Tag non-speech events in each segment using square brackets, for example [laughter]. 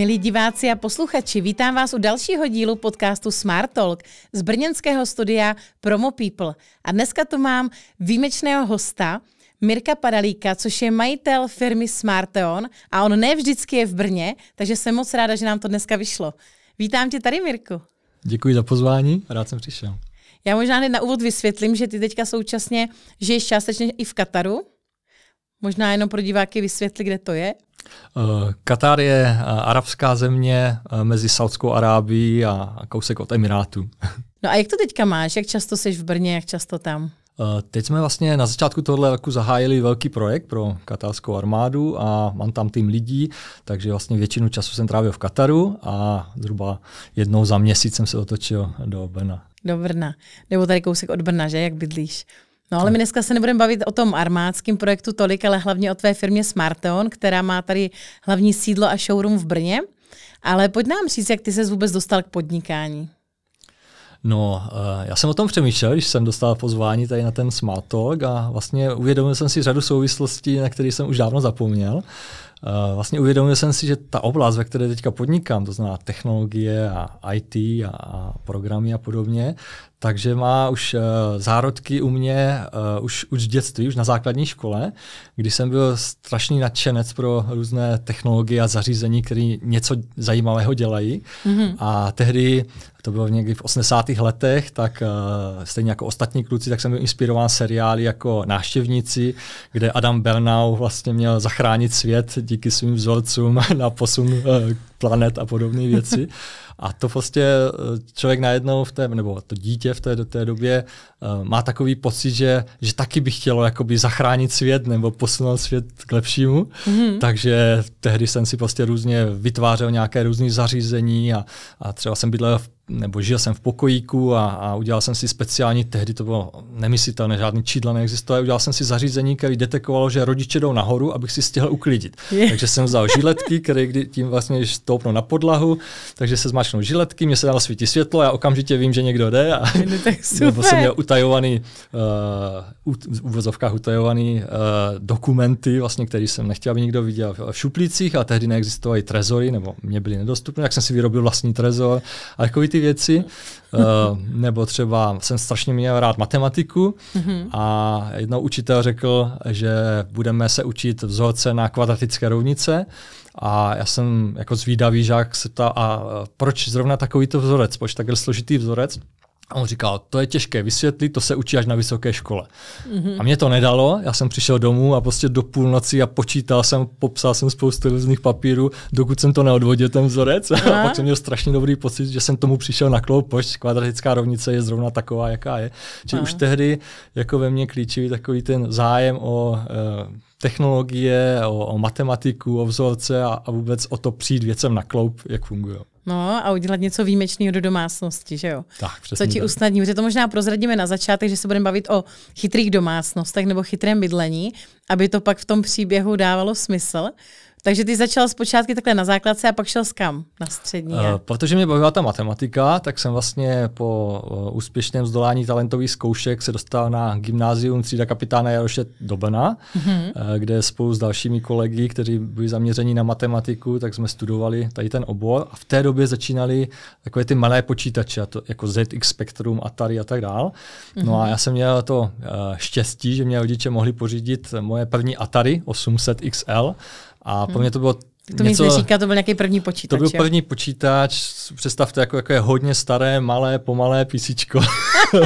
Milí diváci a posluchači, vítám vás u dalšího dílu podcastu Smart Talk z brněnského studia Promo People. A dneska tu mám výjimečného hosta, Mirka Padalíka, což je majitel firmy Smarteon a on ne vždycky je v Brně, takže jsem moc ráda, že nám to dneska vyšlo. Vítám tě tady, Mirku. Děkuji za pozvání, rád jsem přišel. Já možná hned na úvod vysvětlím, že ty teďka současně žiješ částečně i v Kataru, Možná jenom pro diváky vysvětli, kde to je. Eh, Katar je eh, arabská země eh, mezi Saudskou Arábií a kousek od Emirátu. [laughs] No a jak to teďka máš? Jak často jsi v Brně, jak často tam? Teď jsme vlastně na začátku tohle roku zahájili velký projekt pro katarskou armádu a mám tam tým lidí, takže vlastně většinu času jsem trávil v Kataru a zhruba jednou za měsíc jsem se otočil do Brna. Do Brna. Nebo tady kousek od Brna, že? Jak bydlíš? No ale my dneska se nebudeme bavit o tom armádském projektu tolik, ale hlavně o tvé firmě Smarton, která má tady hlavní sídlo a showroom v Brně. Ale pojď nám říct, jak ty se vůbec dostal k podnikání. No, eh, já jsem o tom přemýšlel, když jsem dostal pozvání tady na ten Talk a vlastně uvědomil jsem si řadu souvislostí, na které jsem už dávno zapomněl. Eh, vlastně uvědomil jsem si, že ta oblast, ve které teďka podnikám, to znamená technologie a IT a programy a podobně, takže má už uh, zárodky u mě uh, už, už v dětství, už na základní škole, kdy jsem byl strašný nadšenec pro různé technologie a zařízení, které něco zajímavého dělají. Mm-hmm. A tehdy to bylo někdy v 80. letech, tak uh, stejně jako ostatní kluci, tak jsem byl inspirován seriály jako Náštěvníci, kde Adam Bernau vlastně měl zachránit svět díky svým vzorcům [laughs] na posun uh, planet a podobné věci. A to prostě eh, člověk najednou v té, nebo to dítě v té, do té době uh, má takový pocit, že, že taky by chtělo jakoby zachránit svět nebo posunout svět k lepšímu. Mm-hmm. Takže tehdy jsem si prostě různě vytvářel nějaké různé zařízení a, a třeba jsem bydlel v nebo žil jsem v pokojíku a, a udělal jsem si speciální, tehdy to bylo nemyslitelné, žádný čidla neexistovalo, udělal jsem si zařízení, které detekovalo, že rodiče jdou nahoru, abych si stihl uklidit. Je. Takže jsem vzal žiletky, které kdy tím vlastně stoupnou na podlahu, takže se zmačknou žiletky, mě se dalo svítit světlo, já okamžitě vím, že někdo jde. A, no, tak super. [laughs] nebo jsem měl utajovaný, uh, v uvozovkách utajovaný uh, dokumenty, vlastně, které jsem nechtěl, aby nikdo viděl v šuplících a tehdy neexistovaly trezory, nebo mě byly nedostupné, jak jsem si vyrobil vlastní trezor. A jako ty věci. Uh, nebo třeba jsem strašně měl rád matematiku mm-hmm. a jednou učitel řekl, že budeme se učit vzorce na kvadratické rovnice a já jsem jako zvídavý žák se ptal, a proč zrovna takovýto vzorec, proč takhle složitý vzorec? A on říkal, to je těžké vysvětlit, to se učí až na vysoké škole. Mm-hmm. A mě to nedalo, já jsem přišel domů a prostě do půlnoci a počítal jsem, popsal jsem spoustu různých papírů, dokud jsem to neodvodil ten vzorec. [laughs] A, a pak jsem měl strašně dobrý pocit, že jsem tomu přišel na kloup, kvadratická rovnice je zrovna taková, jaká je. Čili a. už tehdy jako ve mně klíčivý takový ten zájem o uh, technologie, o, o matematiku, o vzorce a, a vůbec o to přijít věcem na kloup, jak fungují. No a udělat něco výjimečného do domácnosti, že jo? Tak, přesně Co ti usnadní, protože to možná prozradíme na začátek, že se budeme bavit o chytrých domácnostech nebo chytrém bydlení, aby to pak v tom příběhu dávalo smysl, takže ty začal zpočátku takhle na základce a pak šel s kam? Na střední? Uh, protože mě bavila ta matematika, tak jsem vlastně po uh, úspěšném zdolání talentových zkoušek se dostal na gymnázium třída kapitána Jaroše Dobena, mm-hmm. uh, kde spolu s dalšími kolegy, kteří byli zaměření na matematiku, tak jsme studovali tady ten obor a v té době začínali takové ty malé počítače, to, jako ZX Spectrum, Atari a tak dál. Mm-hmm. No a mhm. já jsem měl to uh, štěstí, že mě rodiče mohli pořídit moje první Atari 800 XL, a pro hmm. mě to bylo to něco, nic říká, to byl nějaký první počítač. To byl jo? první počítač, představte, jako, jako je hodně staré, malé, pomalé písičko.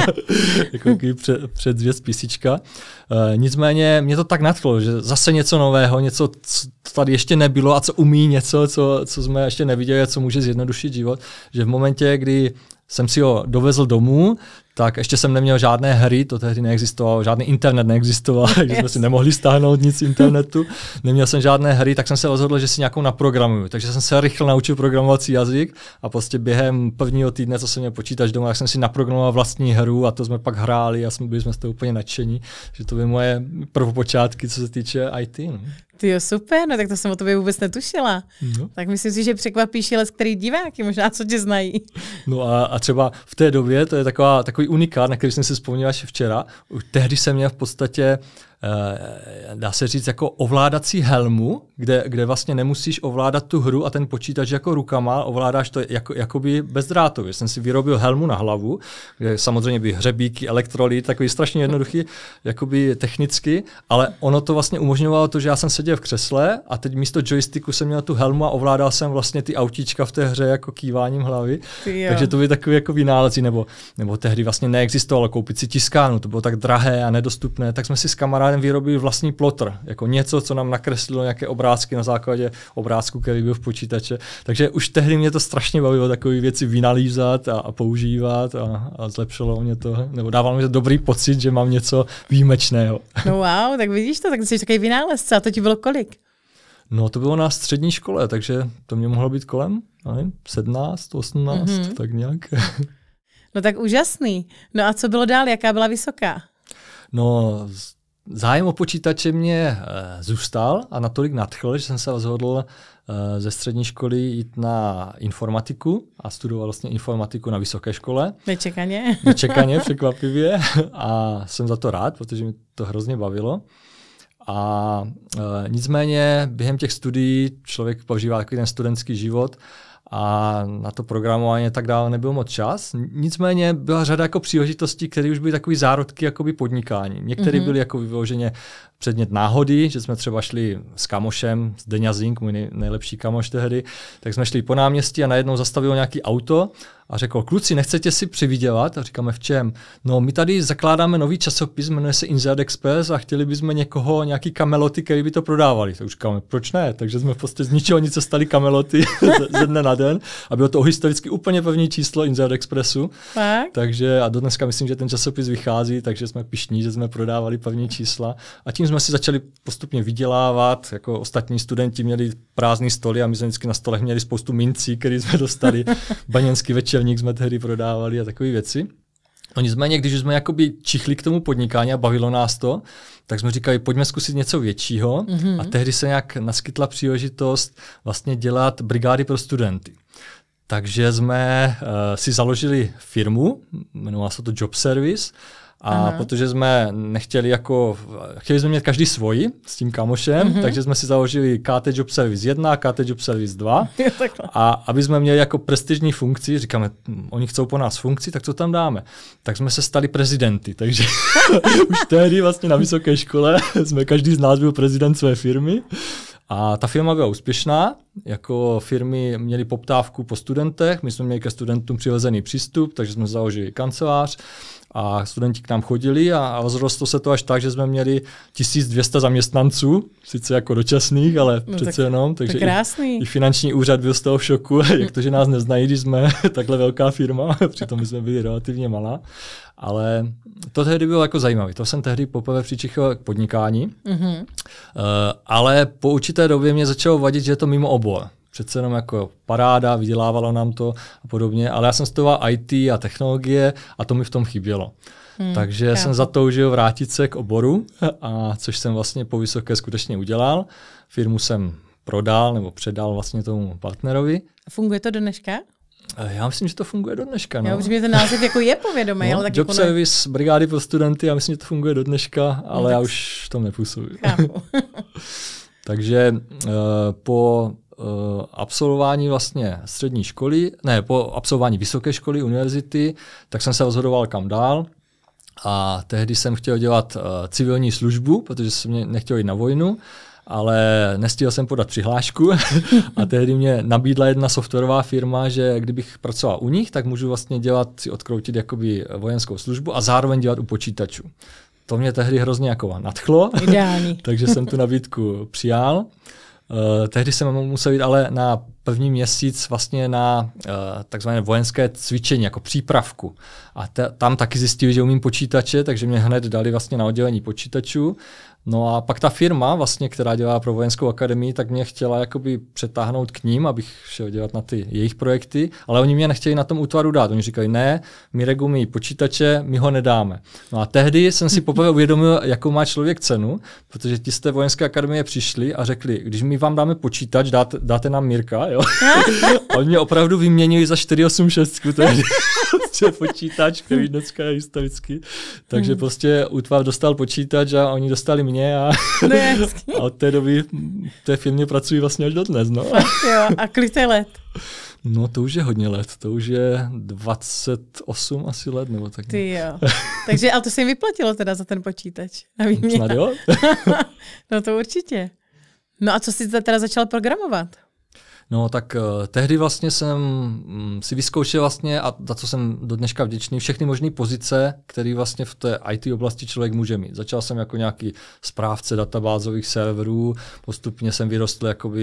[laughs] jako takový před, předzvěst písička. Uh, eh, nicméně mě to tak nadchlo, že zase něco nového, něco, co tady ještě nebylo a co umí něco, co, co jsme ještě neviděli a co může zjednodušit život, že v momentě, kdy jsem si ho dovezl domů, tak ještě jsem neměl žádné hry, to tehdy neexistovalo, žádný internet neexistoval, [laughs] takže yes. jsme si nemohli stáhnout nic z internetu. Neměl jsem žádné hry, tak jsem se rozhodl, že si nějakou naprogramuju. Takže jsem se rychle naučil programovací jazyk a prostě během prvního týdne, co jsem měl počítač doma, jak jsem si naprogramoval vlastní hru a to jsme pak hráli a jsme, byli jsme z toho úplně nadšení. Že to byly moje prvopočátky, co se týče IT. No. Ty jo, super, no tak to jsem o tobě vůbec netušila. No. Tak myslím si, že překvapíš les, který diváky možná, co tě znají. No a, a třeba v té době, to je taková, takový unikát, na který jsem si vzpomněl až včera, tehdy jsem měl v podstatě uh, Eh, dá se říct, jako ovládací helmu, kde, kde vlastně nemusíš ovládat tu hru a ten počítač jako rukama, ovládáš to jako, jakoby bezdrátově. Jsem si vyrobil helmu na hlavu, kde samozřejmě by hřebíky, elektroly, takový strašně jednoduchý, jakoby technicky, ale ono to vlastně umožňovalo to, že já jsem seděl v křesle a teď místo joysticku jsem měl tu helmu a ovládal jsem vlastně ty autíčka v té hře jako kýváním hlavy. Jo. Takže to by takový jako vynálezí, nebo, nebo tehdy vlastně neexistovalo koupit si tiskánu, to bylo tak drahé a nedostupné, tak jsme si s kamarád kamarádem vyrobil vlastní plotr, jako něco, co nám nakreslilo nějaké obrázky na základě obrázku, který byl v počítače. Takže už tehdy mě to strašně bavilo takové věci vynalízat a, a používat a, a zlepšilo mě to, nebo dávalo mi to dobrý pocit, že mám něco výjimečného. No wow, tak vidíš to, tak jsi takový vynálezce a to ti bylo kolik? No to bylo na střední škole, takže to mě mohlo být kolem, nevím, 17, 18, mm-hmm. tak nějak. No tak úžasný. No a co bylo dál, jaká byla vysoká? No Zájem o počítače mě eh, zůstal a natolik nadchl, že jsem se rozhodl eh, ze střední školy jít na informatiku a studoval vlastně informatiku na vysoké škole. Nečekaně. [laughs] Nečekaně, překvapivě. A jsem za to rád, protože mi to hrozně bavilo. A eh, nicméně během těch studií člověk požívá takový ten studentský život a na to programování a tak dále nebyl moc čas. Nicméně byla řada jako příležitostí, které už byly takový zárodky jakoby podnikání. Některé mm-hmm. byly jako vyloženě předmět náhody, že jsme třeba šli s kamošem, s Deňazink, můj nejlepší kamoš tehdy, tak jsme šli po náměstí a najednou zastavilo nějaký auto a řekl, kluci, nechcete si přivydělat? A říkáme, v čem? No, my tady zakládáme nový časopis, jmenuje se Inzad Express a chtěli bychom někoho, nějaký kameloty, který by to prodávali. Tak říkáme, proč ne? Takže jsme prostě z ničeho nic stali kameloty [laughs] ze dne na den a bylo to historicky úplně pevný číslo Inzad Expressu. Tak. Takže a dodneska myslím, že ten časopis vychází, takže jsme pišní, že jsme prodávali pevní čísla a tím tím jsme si začali postupně vydělávat, jako ostatní studenti měli prázdný stoly a my jsme vždycky na stolech měli spoustu mincí, které jsme dostali, [laughs] baněnský večerník jsme tehdy prodávali a takové věci. No nicméně, když jsme jakoby čichli k tomu podnikání a bavilo nás to, tak jsme říkali, pojďme zkusit něco většího. Mm-hmm. A tehdy se nějak naskytla příležitost vlastně dělat brigády pro studenty. Takže jsme uh, si založili firmu, jmenovala se to Job Service a Aha. protože jsme nechtěli jako, chtěli jsme mít každý svoji s tím kamošem, mm-hmm. takže jsme si založili KT Job Service 1 KT Job Service 2. [laughs] a aby jsme měli jako prestižní funkci, říkáme, hm, oni chcou po nás funkci, tak co tam dáme? Tak jsme se stali prezidenty, takže [laughs] už tehdy vlastně na vysoké škole [laughs] jsme každý z nás byl prezident své firmy. A ta firma byla úspěšná, jako firmy měly poptávku po studentech, my jsme měli ke studentům přivezený přístup, takže jsme založili kancelář a studenti k nám chodili a, vzrostlo rozrostlo se to až tak, že jsme měli 1200 zaměstnanců, sice jako dočasných, ale no přece tak, jenom. Takže tak krásný. I, I finanční úřad byl z toho v šoku, [laughs] jak to, že nás neznají, když jsme [laughs] takhle velká firma, [laughs] přitom my jsme byli relativně malá. Ale to tehdy bylo jako zajímavé. To jsem tehdy poprvé přičichl k podnikání, mm-hmm. uh, ale po určité době mě začalo vadit, že je to mimo obor přece jenom jako paráda, vydělávalo nám to a podobně, ale já jsem studoval IT a technologie a to mi v tom chybělo. Hmm, Takže já. jsem zatoužil vrátit se k oboru, a což jsem vlastně po vysoké skutečně udělal. Firmu jsem prodal nebo předal vlastně tomu partnerovi. Funguje to do dneška? Eh, já myslím, že to funguje do dneška. No. Já už mi ten název jako je povědomý. no, job jako ne... service, brigády pro studenty, já myslím, že to funguje do dneška, ale no, já už v tom nepůsobím. [laughs] Takže uh, po Eh, absolvování vlastně střední školy, ne, po absolvování vysoké školy, univerzity, tak jsem se rozhodoval kam dál. A tehdy jsem chtěl dělat uh, civilní službu, protože jsem nechtěl jít na vojnu, ale nestihl jsem podat přihlášku [laughs] a tehdy mě nabídla jedna softwarová firma, že kdybych pracoval u nich, tak můžu vlastně dělat, si odkroutit jakoby vojenskou službu a zároveň dělat u počítačů. To mě tehdy hrozně jako nadchlo, [laughs] takže jsem tu nabídku přijal. Uh, tehdy jsem musel jít ale na první měsíc vlastně na uh, takzvané vojenské cvičení jako přípravku. A te, tam taky zjistili, že umím počítače, takže mě hned dali vlastně na oddělení počítačů. No a pak ta firma, vlastně, která dělá pro vojenskou akademii, tak mě chtěla jakoby přetáhnout k ním, abych šel dělat na ty jejich projekty, ale oni mě nechtěli na tom útvaru dát. Oni říkali, ne, my regumí počítače, my ho nedáme. No a tehdy jsem si poprvé uvědomil, jakou má člověk cenu, protože ti z té vojenské akademie přišli a řekli, když my vám dáme počítač, dáte, dáte nám Mirka, jo? [laughs] Oni mě opravdu vyměnili za 486, tehdy. prostě počítač, který dneska je historicky. Takže hmm. prostě útvar dostal počítač a oni dostali mě firmě a, [laughs] ne, no, a od té doby v té firmě pracuji vlastně až dodnes. No. Fakt, jo. A kolik je let? No to už je hodně let, to už je 28 asi let nebo tak. Ty jo. [laughs] Takže, ale to se jim vyplatilo teda za ten počítač. Snad jo. [laughs] no to určitě. No a co jsi teda začal programovat? No tak uh, tehdy vlastně jsem um, si vyzkoušel vlastně, a za co jsem do dneška vděčný, všechny možné pozice, které vlastně v té IT oblasti člověk může mít. Začal jsem jako nějaký správce databázových serverů, postupně jsem vyrostl jako uh,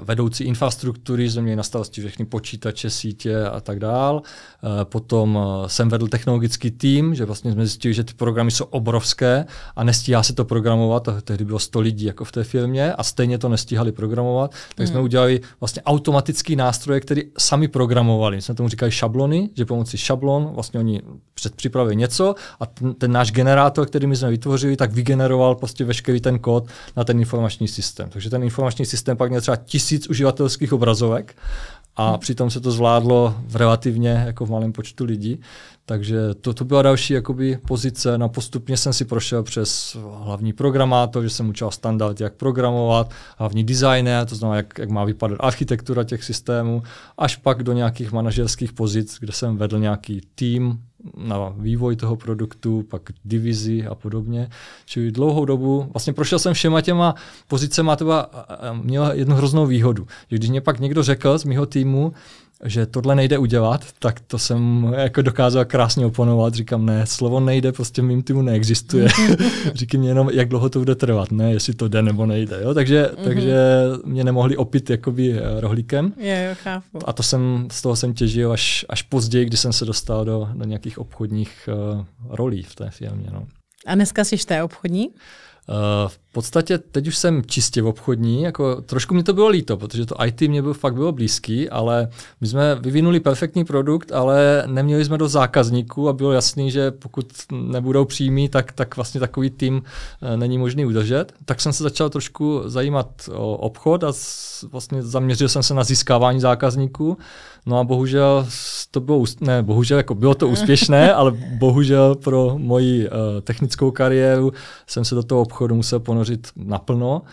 vedoucí infrastruktury, jsme měli na starosti vlastně všechny počítače, sítě a tak dál. Uh, potom uh, jsem vedl technologický tým, že vlastně jsme zjistili, že ty programy jsou obrovské a nestíhá se to programovat, a tehdy bylo 100 lidí jako v té firmě a stejně to nestíhali programovat, tak hmm. jsme udělali používají vlastně automatický nástroje, které sami programovali. My jsme tomu říkali šablony, že pomocí šablon vlastně oni předpřipravili něco a ten, ten náš generátor, který my jsme vytvořili, tak vygeneroval prostě veškerý ten kód na ten informační systém. Takže ten informační systém pak měl třeba tisíc uživatelských obrazovek a přitom se to zvládlo v relativně jako v malém počtu lidí. Takže to, to byla další jakoby, pozice. Na no postupně jsem si prošel přes hlavní programátor, že jsem učil standard, jak programovat, hlavní designer, to znamená, jak, jak má vypadat architektura těch systémů, až pak do nějakých manažerských pozic, kde jsem vedl nějaký tým na vývoj toho produktu, pak divizi a podobně. Čili dlouhou dobu, vlastně prošel jsem všema těma pozicema, to byla, měla jednu hroznou výhodu, že když mě pak někdo řekl z mého týmu, že tohle nejde udělat, tak to jsem jako dokázal krásně oponovat. Říkám, ne, slovo nejde, prostě v mým týmu neexistuje. [laughs] Říkám mě jenom, jak dlouho to bude trvat, ne, jestli to jde nebo nejde. Jo? Takže, mm-hmm. takže mě nemohli opít jakoby eh, rohlíkem. Je, jo, chápu. A to jsem, z toho jsem těžil až, až později, kdy jsem se dostal do, do nějakých obchodních uh, rolí v té firmě. No. A dneska jsi té obchodní? Eh, v podstatě teď už jsem čistě v obchodní, jako trošku mi to bylo líto, protože to IT mě byl, fakt bylo blízký, ale my jsme vyvinuli perfektní produkt, ale neměli jsme do zákazníků a bylo jasný, že pokud nebudou přímí, tak, tak vlastně takový tým eh, není možný udržet. Tak jsem se začal trošku zajímat o obchod a vlastně zaměřil jsem se na získávání zákazníků. No a bohužel to bylo, ne, bohužel jako bylo to úspěšné, [laughs] ale bohužel pro moji uh, technickou kariéru jsem se do toho obchodu musel ponořit naplno. Uh,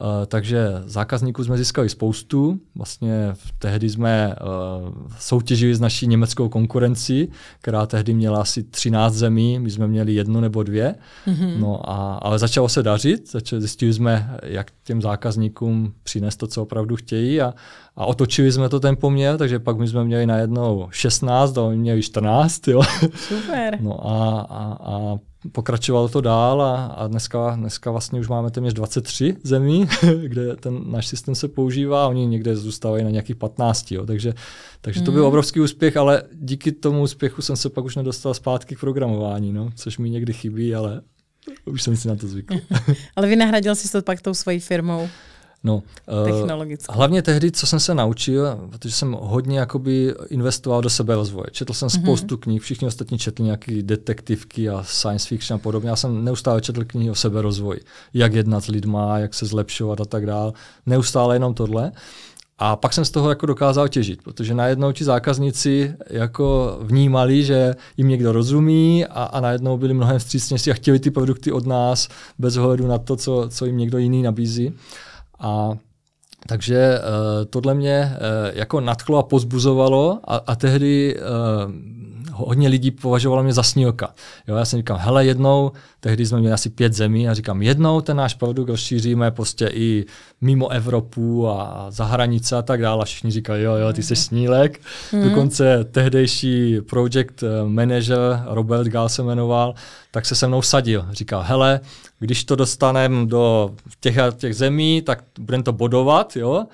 Eh, takže zákazníků jsme získali spoustu. Vlastně tehdy jsme eh, soutěžili s naší německou konkurencí, která tehdy měla asi 13 zemí, my jsme měli jednu nebo dvě. Mm-hmm. No a, ale začalo se dařit, začali, zjistili jsme, jak těm zákazníkům přinést to, co opravdu chtějí a, a otočili jsme to ten poměr, takže pak my jsme měli najednou 16 a oni měli 14. Jo. Super. No a, a, a pokračovalo to dál a, a dneska, dneska vlastně už máme téměř 23 zemí, [laughs] kde ten náš systém se používá, oni někde zůstávají na nějakých 15, jo. takže, takže to byl mm. obrovský úspěch, ale díky tomu úspěchu jsem se pak už nedostal zpátky k programování, no, což mi někdy chybí, ale už jsem si na to zvykl. [laughs] ale vy nahradil jsi to pak tou svojí firmou. No, eh, Technologicky. Hlavně tehdy, co jsem se naučil, protože jsem hodně jakoby investoval do sebe rozvoje. Četl jsem mm-hmm. spoustu knih, všichni ostatní četli nějaké detektivky a science fiction a podobně. Já jsem neustále četl knihy o sebe rozvoji, Jak jednat s lidma, jak se zlepšovat a tak dále. Neustále jenom tohle. A pak jsem z toho jako dokázal těžit, protože najednou ti zákazníci jako vnímali, že jim někdo rozumí a, a najednou byli mnohem vstřícnější a chtěli ty produkty od nás bez ohledu na to, co, co jim někdo jiný nabízí. Uh, a takže eh, tohle mě eh, jako nadchlo a pozbuzovalo a, a tehdy eh, hodně lidí považovalo mě za snílka. Jo, já jsem říkal, hele, jednou, tehdy jsme měli asi pět zemí a říkám, jednou ten náš produkt rozšíříme prostě i mimo Evropu a za hranice a tak dále. A všichni říkali, jo, jo, ty jsi snílek. Mm. Dokonce tehdejší project manager Robert Gal se jmenoval, tak se se mnou sadil. Říkal, hele, když to dostaneme do těch, těch zemí, tak budeme to bodovat, jo,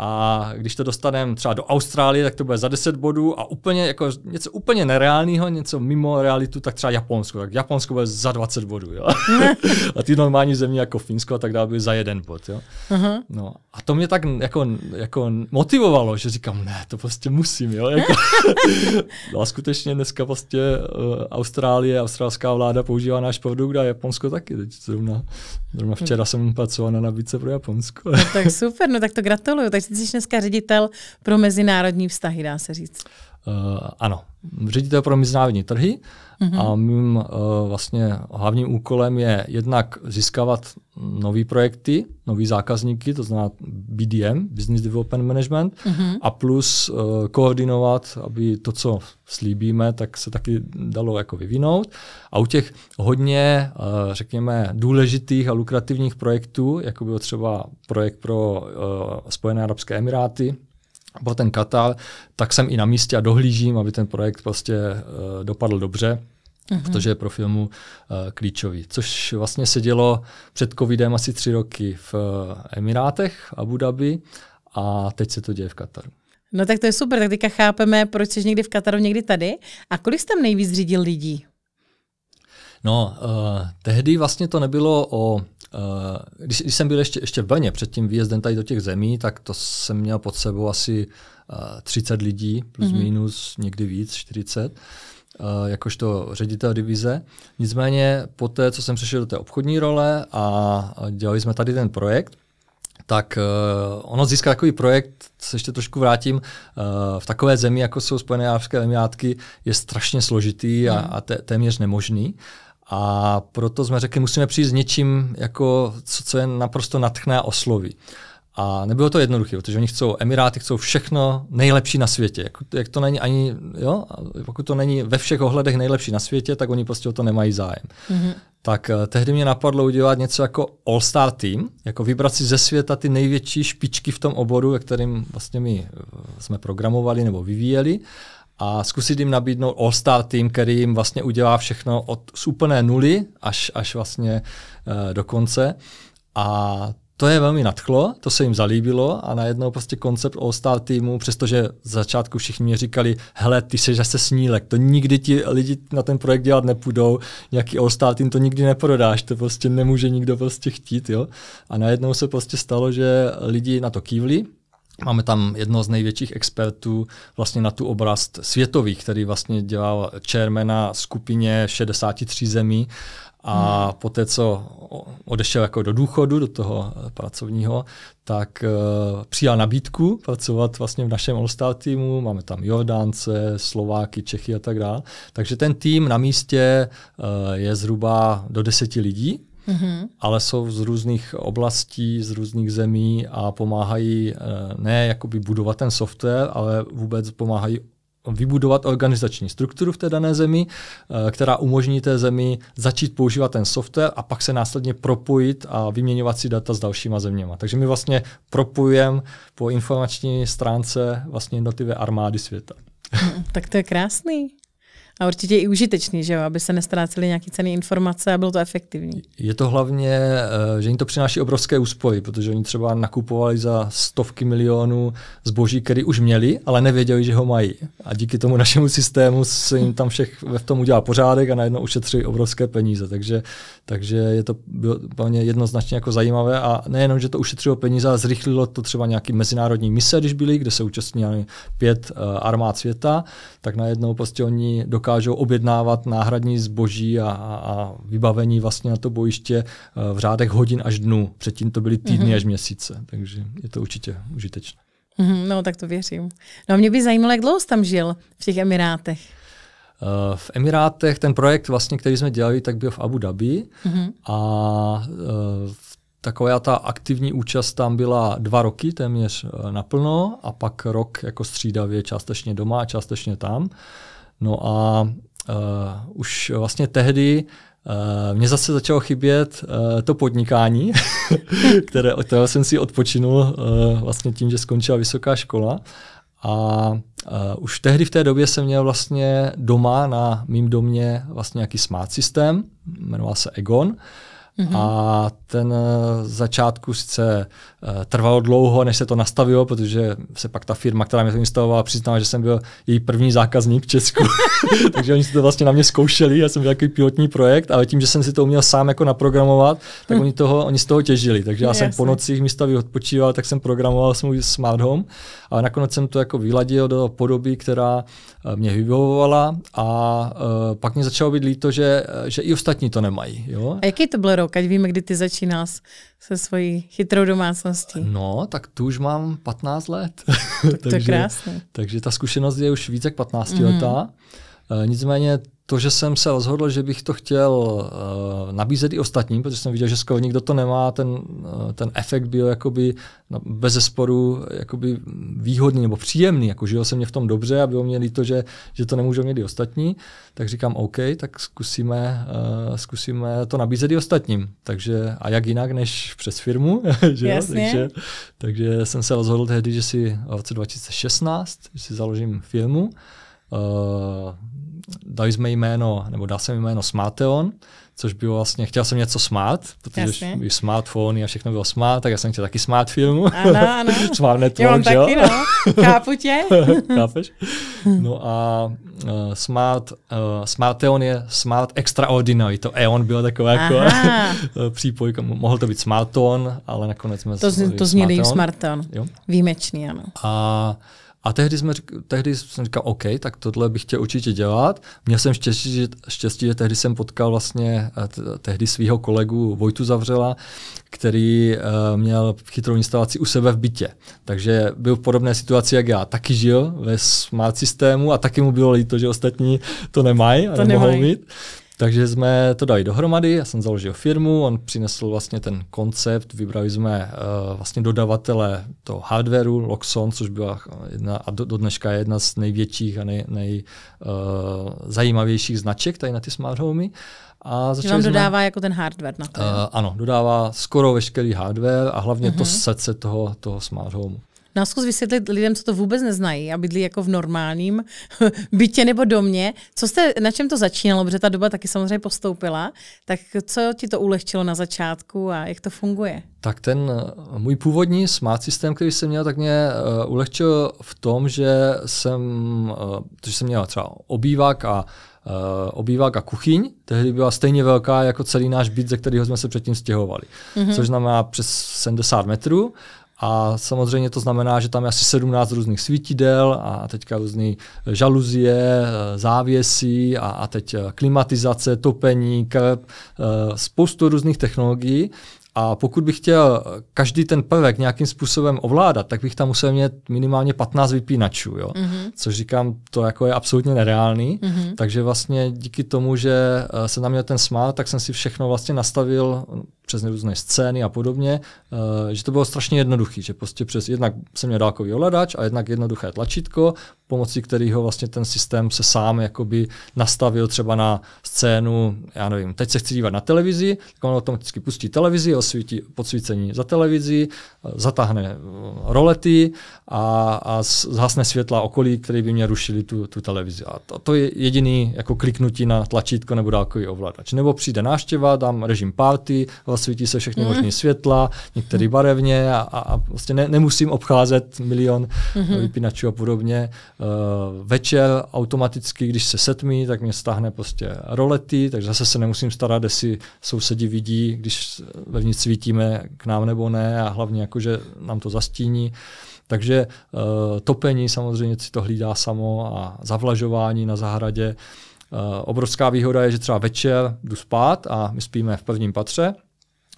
a když to dostaneme třeba do Austrálie, tak to bude za 10 bodů a úplně jako něco úplně nereálného, něco mimo realitu, tak třeba Japonsko. Tak Japonsko bude za 20 bodů. Jo? [laughs] a ty normální země jako Finsko a tak dále byly za jeden bod. Jo? Uh-huh. No. A to mě tak jako, jako motivovalo, že říkám, ne, to prostě musím. Jo? Jako, [laughs] no a skutečně dneska prostě eh, Austrálie, australská vláda používá náš produkt a Japonsko taky. Teď zrovna, zrovna včera jsem pracoval na nabídce pro Japonsko. no tak super, no tak to gratuluju. Tak jsi dneska ředitel pro mezinárodní vztahy, dá se říct. Uh, ano, ředitel pro mezinárodní trhy Mm-hmm. A mým uh, vlastně hlavním úkolem je jednak získávat nové projekty, nové zákazníky, to znamená BDM, Business Development Management, mm-hmm. a plus uh, koordinovat, aby to, co slíbíme, tak se taky dalo jako vyvinout. A u těch hodně, uh, řekněme, důležitých a lukrativních projektů, jako byl třeba projekt pro uh, Spojené Arabské Emiráty, byl ten Katar, tak jsem i na místě a dohlížím, aby ten projekt prostě uh, dopadl dobře. Mm-hmm. protože je pro filmu uh, klíčový. Což vlastně se dělo před covidem asi tři roky v eh, Emirátech, Abu Dhabi a teď se to děje v Kataru. No tak to je super, tak teďka chápeme, proč jsi někdy v Kataru, někdy tady. A kolik jsi tam nejvíc řídil lidí? No, uh, tehdy vlastně to nebylo o Eh, když, když jsem byl ještě, ještě v Brně před tím výjezdem tady do těch zemí, tak to jsem měl pod sebou asi uh, eh, 30 lidí, plus mm-hmm. minus, někdy víc, 40, uh, eh, jakožto ředitel divize. Nicméně po té, co jsem přešel do té obchodní role a dělali jsme tady ten projekt, tak uh, ono získá takový projekt, se ještě trošku vrátím, uh, v takové zemi, jako jsou Spojené arabské emirátky, je strašně složitý a, mhm. a té, téměř nemožný. Uh, a proto jsme řekli, musíme přijít s něčím, jako, co, co je naprosto natchné a osloví. A nebylo to jednoduché, protože oni chcou Emiráty, chcou všechno nejlepší na světě. Jak, jak to není ani, jo, pokud to není ve všech ohledech nejlepší na světě, tak oni prostě o to nemají zájem. Mm-hmm. Tak eh, tehdy mě napadlo udělat něco jako all-star team, jako vybrat si ze světa ty největší špičky v tom oboru, ve kterým vlastně my eh, jsme programovali nebo vyvíjeli a zkusit jim nabídnout all-star tým, který jim vlastně udělá všechno od z úplné nuly až, až vlastně e, do konce. A to je velmi nadchlo, to se jim zalíbilo a najednou prostě koncept All-Star týmu, přestože z začátku všichni mi říkali, hele, ty jsi zase snílek, to nikdy ti lidi na ten projekt dělat nepůjdou, nějaký All-Star tým to nikdy neprodáš, to prostě nemůže nikdo prostě chtít, jo. A najednou se prostě stalo, že lidi na to kývli, Máme tam jedno z největších expertů vlastně na tu oblast světových, který vlastně dělal čermena skupině 63 zemí a hmm. poté, co odešel jako do důchodu, do toho pracovního, tak uh, přijal nabídku pracovat vlastně v našem All-Star týmu. Máme tam Jordánce, Slováky, Čechy a tak dále. Takže ten tým na místě uh, je zhruba do deseti lidí mm-hmm. ale jsou z různých oblastí, z různých zemí a pomáhají eh, ne jakoby budovat ten software, ale vůbec pomáhají vybudovat organizační strukturu v té dané zemi, eh, která umožní té zemi začít používat ten software a pak se následně propojit a vyměňovat si data s dalšíma zeměma. Takže my vlastně propojujeme po informační stránce vlastně jednotlivé armády světa. Mm, tak to je krásný a určitě i užitečný, že jo, aby se nestrácely nějaké ceny informace a bylo to efektivní. Je to hlavně, eh, že jim to přináší obrovské úspory, protože oni třeba nakupovali za stovky milionů zboží, který už měli, ale nevěděli, že ho mají. A díky tomu našemu systému se jim tam všech v tom udělá pořádek a najednou ušetří obrovské peníze. Takže, takže je to bylo úplně jednoznačně jako zajímavé a nejenom, že to ušetřilo peníze, ale zrychlilo to třeba nějaký mezinárodní mise, když byli, kde se účastnili pět eh, armád světa, tak najednou prostě oni dokážou dokážou objednávat náhradní zboží a, a vybavení vlastně na to bojiště eh, v řádech hodin až dnů. Předtím to byly týdny mm-hmm. až měsíce, takže je to určitě užitečné. Mm-hmm, no, tak to věřím. No a mě by zajímalo, jak dlouho jsi tam žil v těch Emirátech? Eh, v Emirátech ten projekt, vlastně, který jsme dělali, tak byl v Abu Dhabi mm-hmm. a eh, taková ta aktivní účast tam byla dva roky téměř naplno a pak rok jako střídavě částečně doma a částečně tam. Uh, No a uh, už vlastně tehdy Uh, eh, mě zase začalo chybět uh, to podnikání, [laughs] které, které jsem si odpočinul uh, vlastně tím, že skončila vysoká škola. A uh, už tehdy v té době jsem měl vlastně doma na mým domě vlastně nějaký smart systém, jmenoval se Egon. Mm-hmm. A ten eh, začátku sice eh, trvalo dlouho, než se to nastavilo, protože se pak ta firma, která mě to instalovala, přiznala, že jsem byl její první zákazník v Česku. [laughs] Takže oni si to vlastně na mě zkoušeli, já jsem byl takový pilotní projekt, ale tím, že jsem si to uměl sám jako naprogramovat, tak mhm. oni, toho, oni z toho těžili. Takže já jsem po nocích místa odpočíval, tak jsem programoval svůj smart home, A nakonec jsem to jako vyladil do podoby, která Eh, mě vyhovovala a eh, pak mě začalo být líto, že, eh, že i ostatní to nemají. Jo? A jaký to byl rok, ať víme, kdy ty začínal se svojí chytrou domácností? No, tak tu už mám 15 let. [laughs] to takže, krásné. Takže ta zkušenost je už více jak 15 mm. letá. Eh, nicméně to, že jsem se rozhodl, že bych to chtěl uh, nabízet i ostatním, protože jsem viděl, že skoro nikdo to nemá, ten, uh, ten efekt byl jakoby no, bez zesporu jakoby výhodný nebo příjemný, jako žil jsem mě v tom dobře a bylo mě líto, že, že to nemůžou mít i ostatní, tak říkám OK, tak zkusíme, uh, zkusíme to nabízet i ostatním. Takže a jak jinak než přes firmu, [laughs] že Jasně. Takže, takže jsem se rozhodl tehdy, že si v roce 2016 že si založím firmu, Eh, dali jsme jméno, nebo dal jsem jméno Smarteon, což bylo vlastně, chtěl jsem něco smát, protože Jasně. byly smartfony a všechno bylo smát, tak já jsem chtěl taky smát filmu. Ano, [laughs] ano. Smart network, já mám jo? taky, no. Chápu tě. [laughs] Chápeš? No a uh, smart, uh, eh, smarteon je smart extraordinary, to eon bylo takové jako [laughs] přípoj, mohl to být smarton, ale nakonec jsme To, z, to zní smarteon. smarton. Jo? Výjimečný, ano. A a tehdy, jsme, tehdy jsem říkal, OK, tak tohle bych chtěl určitě dělat. Měl jsem štěstí, že, štěstí, že tehdy jsem potkal vlastně eh, tehdy svého kolegu Vojtu Zavřela, který uh, měl chytrou instalaci u sebe v bytě. Takže byl v podobné situaci, jak já. Taky žil ve smart systému a taky mu bylo líto, že ostatní to nemají a to nemohou nemají. mít. Takže jsme to dali dohromady, já jsem založil firmu, on přinesl vlastně ten koncept, vybrali jsme uh, vlastně dodavatele toho hardwareu, Loxon, což byla jedna, a do, do dneška je jedna z největších a nejzajímavějších nej, uh, značek tady na ty smart homey. A začali vám dodává jsme, jako ten hardware na to? Uh, ano, dodává skoro veškerý hardware a hlavně uh-huh. to mhm. srdce toho, toho smart home. Na zkus vysvětlit lidem, co to vůbec neznají a bydlí jako v normálním [laughs] bytě nebo domě. Co jste, na čem to začínalo, protože ta doba taky samozřejmě postoupila, tak co ti to ulehčilo na začátku a jak to funguje? Tak ten eh, můj původní smart systém, který jsem měl, tak mě uh, ulehčil v tom, že jsem, uh, eh, to, že jsem měl třeba obývák a uh, obývák a kuchyň, tehdy byla stejně velká jako celý náš byt, ze kterého jsme se předtím stěhovali, mm-hmm. což znamená přes 70 metrů a samozřejmě to znamená, že tam je asi 17 různých svítidel a teďka různé žaluzie, závěsy a, a teď klimatizace, topení, krp, eh, spoustu různých technologií. A pokud bych chtěl každý ten prvek nějakým způsobem ovládat, tak bych tam musel mít minimálně 15 vypínačů, jo? Mm-hmm. což říkám, to jako je absolutně nereálný. Mm-hmm. Takže vlastně díky tomu, že eh, se na mě ten smát, tak jsem si všechno vlastně nastavil eh, přes různé scény a podobně, eh, že to bylo strašně jednoduché, že prostě přes jednak jsem měl dálkový ovladač a jednak jednoduché tlačítko, pomocí kterého vlastně ten systém se sám jakoby nastavil třeba na scénu, já nevím, teď se chci dívat na televizi, tak on automaticky pustí televizi, podsvítí, podsvícení za televizi, zatáhne eh, rolety a, a zhasne světla okolí, které by mě rušili tu, tu televizi. A to, to je jediný jako kliknutí na tlačítko nebo dálkový ovladač. Nebo přijde návštěva, dám režim party, svítí se všechny mm. možné světla, některé mhm. barevně a, a, a prostě ne, nemusím obcházet milion mm-hmm. vypínačů a podobně. Uh, večer automaticky, když se setmí, tak mě stáhne prostě rolety, takže zase se nemusím starat, jestli sousedí vidí, když ve svítíme k nám nebo ne a hlavně jako, že nám to zastíní. Takže uh, topení samozřejmě si to hlídá samo a zavlažování na zahradě. Uh, obrovská výhoda je, že třeba večer jdu spát a my spíme v prvním patře,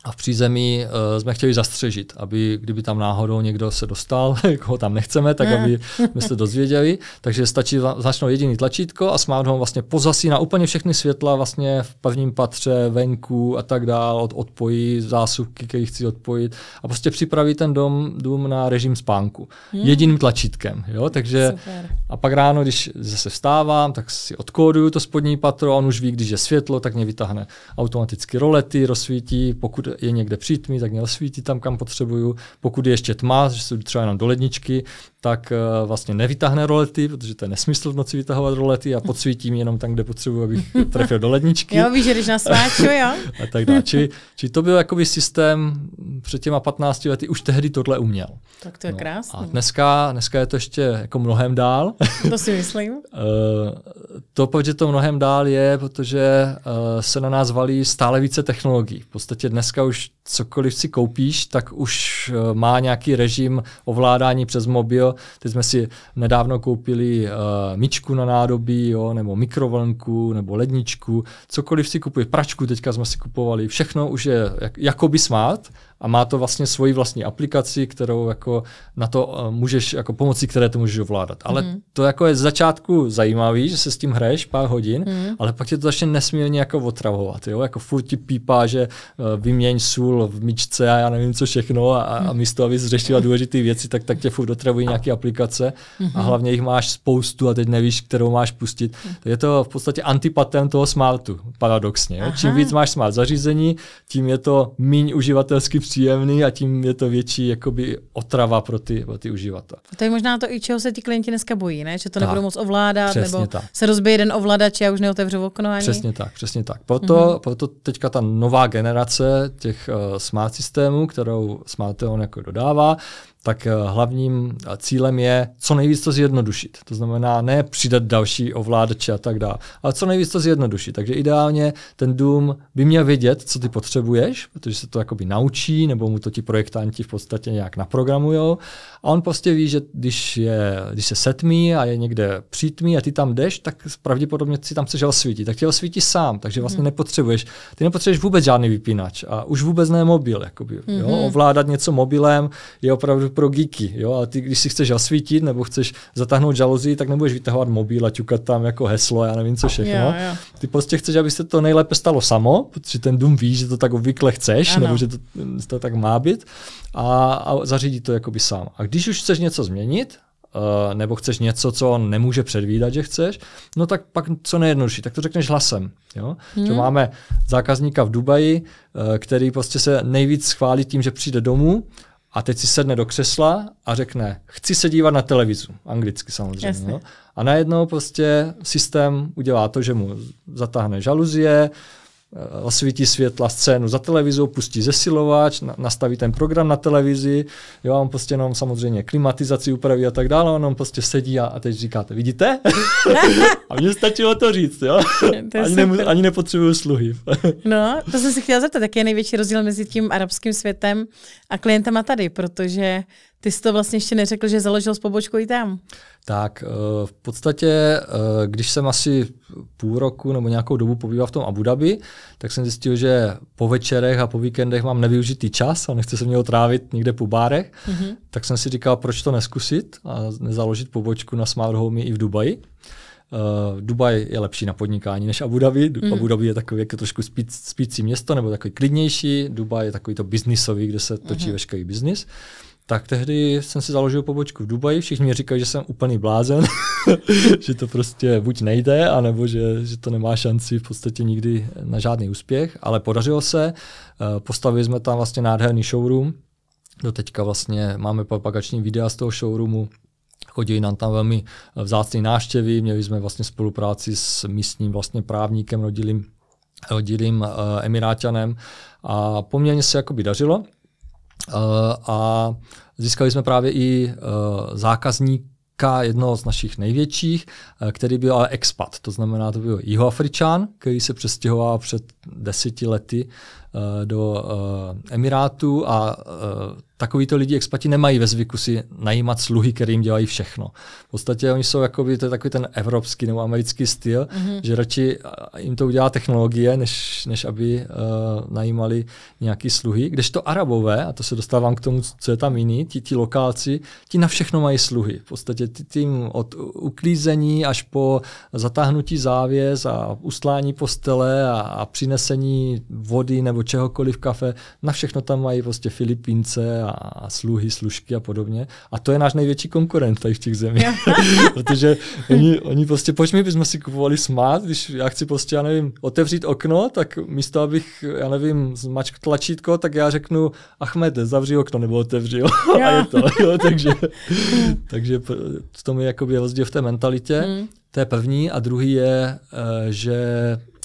a v přízemí uh, jsme chtěli zastřežit, aby kdyby tam náhodou někdo se dostal, [laughs] koho tam nechceme, tak ne. aby jsme se dozvěděli. Takže stačí začnout jediný tlačítko a smart home vlastně na úplně všechny světla vlastně v prvním patře, venku a tak dál, od, odpojí zásuvky, které chci odpojit a prostě připraví ten dom, dům na režim spánku. Hmm. Jediným tlačítkem. Jo? Takže, Super. a pak ráno, když zase vstávám, tak si odkóduju to spodní patro, on už ví, když je světlo, tak mě vytáhne automaticky rolety, rozsvítí, pokud je někde přítmí, tak měl svítí tam, kam potřebuju. Pokud je ještě tma, že jsou třeba jenom do ledničky, tak eh, vlastně nevytáhne rolety, protože to je nesmysl v noci vytahovat rolety a podsvítím jenom tam, kde potřebuji, abych [laughs] trefil do ledničky. jo, víš, že když nasváču, jo. [laughs] a tak dále. Či, či to byl jakoby systém před těma 15 lety, už tehdy tohle uměl. Tak to je no, krásné. A dneska, dneska je to ještě jako mnohem dál. [laughs] to si myslím. Eh, to, proč je to mnohem dál, je, protože eh, se na nás valí stále více technologií. V podstatě dneska už cokoliv si koupíš, tak už má nějaký režim ovládání přes mobil, jo. Teď jsme si nedávno koupili uh, myčku na nádobí, jo, nebo mikrovlnku, nebo ledničku, cokoliv si kupuje, pračku teďka jsme si kupovali, všechno už je jak, jakoby smart, a má to vlastně svoji vlastní aplikaci, kterou jako na to eh, můžeš, jako pomocí které to můžeš ovládat. Ale mm. to jako je z začátku zajímavý, že se s tím hraješ pár hodin, mm. ale pak tě to začne nesmírně jako otravovat, jo? jako furt ti pípá, že uh, vyměň sůl v myčce a já nevím co všechno a, a mhm. místo, aby zřešila důležité věci, tak, tak tě furt otravují nějaké aplikace mm. a mhm. hlavně jich máš spoustu a teď nevíš, kterou máš pustit. Mm. je to v podstatě antipatent toho smartu, paradoxně. Jo? Čím víc máš smart zařízení, tím je to míň uživatelský příjemný a tím je to větší jakoby otrava pro ty, pro ty uživatele. To je možná to i čeho se ti klienti dneska bojí, ne? Že to tak, nebudou moc ovládat, přesně nebo tak. se rozbije jeden ovladač, a už neotevřu okno ani. Přesně tak, přesně tak. Proto, mm-hmm. proto teďka ta nová generace těch uh, smart systémů, kterou on jako dodává, tak eh, hlavním eh, cílem je co nejvíc to zjednodušit. To znamená ne přidat další ovládače a tak dále, ale co nejvíc to zjednodušit. Takže ideálně ten dům by měl vědět, co ty potřebuješ, protože se to jakoby naučí, nebo mu to ti projektanti v podstatě nějak naprogramujou. A on prostě ví, že když, je, když se setmí a je někde přítmí a ty tam jdeš, tak pravděpodobně si tam chceš osvítit. Tak tě osvítí sám, takže mhm. vlastně hmm. nepotřebuješ. Ty nepotřebuješ vůbec žádný vypínač a už vůbec ne mobil. Jakoby, hmm. jo? Mhm. Ovládat něco mobilem je opravdu pro geeky, jo, a ty, když si chceš zasvítit nebo chceš zatáhnout žaluzí, tak nebudeš vytahovat mobil a ťukat tam jako heslo, já nevím co všechno. Jo, jo. Ty prostě chceš, aby se to nejlépe stalo samo, protože ten dům ví, že to tak obvykle chceš, ano. nebo že to, to tak má být a, a zařídí to jakoby sám. A když už chceš něco změnit, Uh, nebo chceš něco, co on nemůže předvídat, že chceš, no tak pak co nejjednodušší, tak to řekneš hlasem. Jo? Hmm. Že máme zákazníka v Dubaji, uh, který prostě se nejvíc chválí tím, že přijde domů, a teď si sedne do křesla a řekne, chci se dívat na televizi, anglicky samozřejmě. Jasně. No. A najednou prostě systém udělá to, že mu zatáhne žaluzie, Eh, osvítí světla scénu za televizou, pustí zesilovač, na, nastaví ten program na televizi, jo, on prostě jenom samozřejmě klimatizaci upraví a tak dále, on, on prostě sedí a, a teď říkáte, vidíte? [laughs] a mně stačilo to říct, jo. To ani, nemus, ani nepotřebuju sluhy. [laughs] no, to jsem si chtěla zeptat, jaký je největší rozdíl mezi tím arabským světem a klientama tady, protože ty jsi to vlastně ještě neřekl, že založil s pobočkou i tam. Tak, eh, v podstatě, eh, když jsem asi půl roku nebo nějakou dobu pobývá v tom Abu Dhabi, tak jsem zjistil, že po večerech a po víkendech mám nevyužitý čas a nechce se mě otrávit někde po bárech, mm-hmm. tak jsem si říkal, proč to neskusit a nezaložit pobočku na Smart Home i v Dubaji. Uh, Dubaj je lepší na podnikání než Abu Dhabi. Mm. Abu Dhabi je takový jako trošku spí, spící město nebo takový klidnější. Dubaj je takový to biznisový, kde se točí mm. veškerý biznis. Uh, tak tehdy jsem si založil pobočku v Dubaji, všichni mi říkají, že jsem úplný blázen, [laughs] že to prostě buď nejde, anebo že, že to nemá šanci v podstatě nikdy na žádný úspěch, ale podařilo se, eh, postavili jsme tam vlastně nádherný showroom, do teďka vlastně máme propagační videa z toho showroomu, chodili nám tam velmi eh, vzácné náštěvy, měli jsme vlastně spolupráci s místním vlastně právníkem rodilým, rodilým eh, Emiráťanem a poměrně se jakoby dařilo. Eh, a získali jsme právě i eh, zákazník jednoho z našich největších, eh, který byl ale expat, to znamená, to byl jihoafričan, který se přestěhoval před deseti lety do Emirátu a takovýto lidi expati nemají ve zvyku si najímat sluhy, jim dělají všechno. V podstatě oni jsou jakoby, to je takový ten evropský nebo americký styl, mm-hmm. že radši jim to udělá technologie, než, než aby uh, najímali nějaký sluhy. Kdežto Arabové, a to se dostávám k tomu, co je tam jiný, ti, ti lokálci, ti na všechno mají sluhy. V podstatě tím od uklízení až po zatáhnutí závěs a uslání postele a, a přinesení vody nebo čehokoliv kafe, na všechno tam mají prostě Filipínce a a sluhy, služky a podobně. A to je náš největší konkurent tady v těch zemích. [laughs] Protože oni, oni prostě, proč my bychom si kupovali smart, když já chci prostě, já nevím, otevřít okno, tak místo, abych, já nevím, zmačk tlačítko, tak já řeknu, Achmed, zavři okno nebo otevři. Jo. [laughs] a je to. Jo, takže, takže to mi je rozdíl v té mentalitě. Mm. To je první. A druhý je, eh, že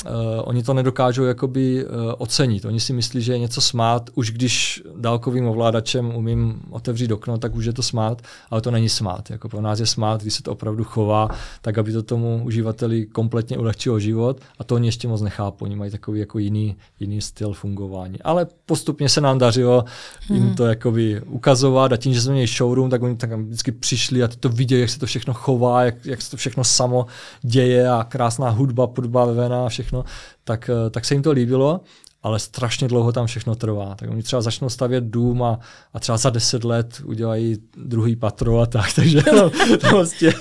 uh, oni to nedokážou jakoby uh, ocenit. Oni si myslí, že je něco smát, už když dálkovým ovládačem umím otevřít okno, tak už je to smát, ale to není smát. Jako pro nás je smát, když se to opravdu chová, tak aby to tomu uživateli kompletně ulehčilo život a to oni ještě moc nechápou. Oni mají takový jako jiný, jiný styl fungování. Ale postupně se nám dařilo hmm. jim to jakoby ukazovat a tím, že jsme měli showroom, tak oni tak vždycky přišli a ty to viděli, jak se to všechno chová, jak, jak se to všechno samo děje a krásná hudba podbavená, všechno všechno, tak, eh, tak se jim to líbilo, ale strašně dlouho tam všechno trvá. Tak oni třeba začnou stavět dům a, a třeba za deset let udělají druhý patro a tak, [laughs] takže no, to vlastně,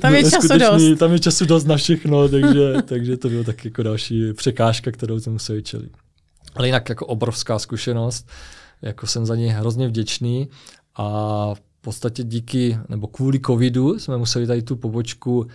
tam, je času dost. tam je času dost na všechno, takže, [laughs] takže to bylo tak jako další překážka, kterou jsem musel čelit. Ale jinak jako obrovská zkušenost, jako jsem za něj hrozně vděčný a podstatě díky nebo kvůli covidu jsme museli tady tu pobočku uh,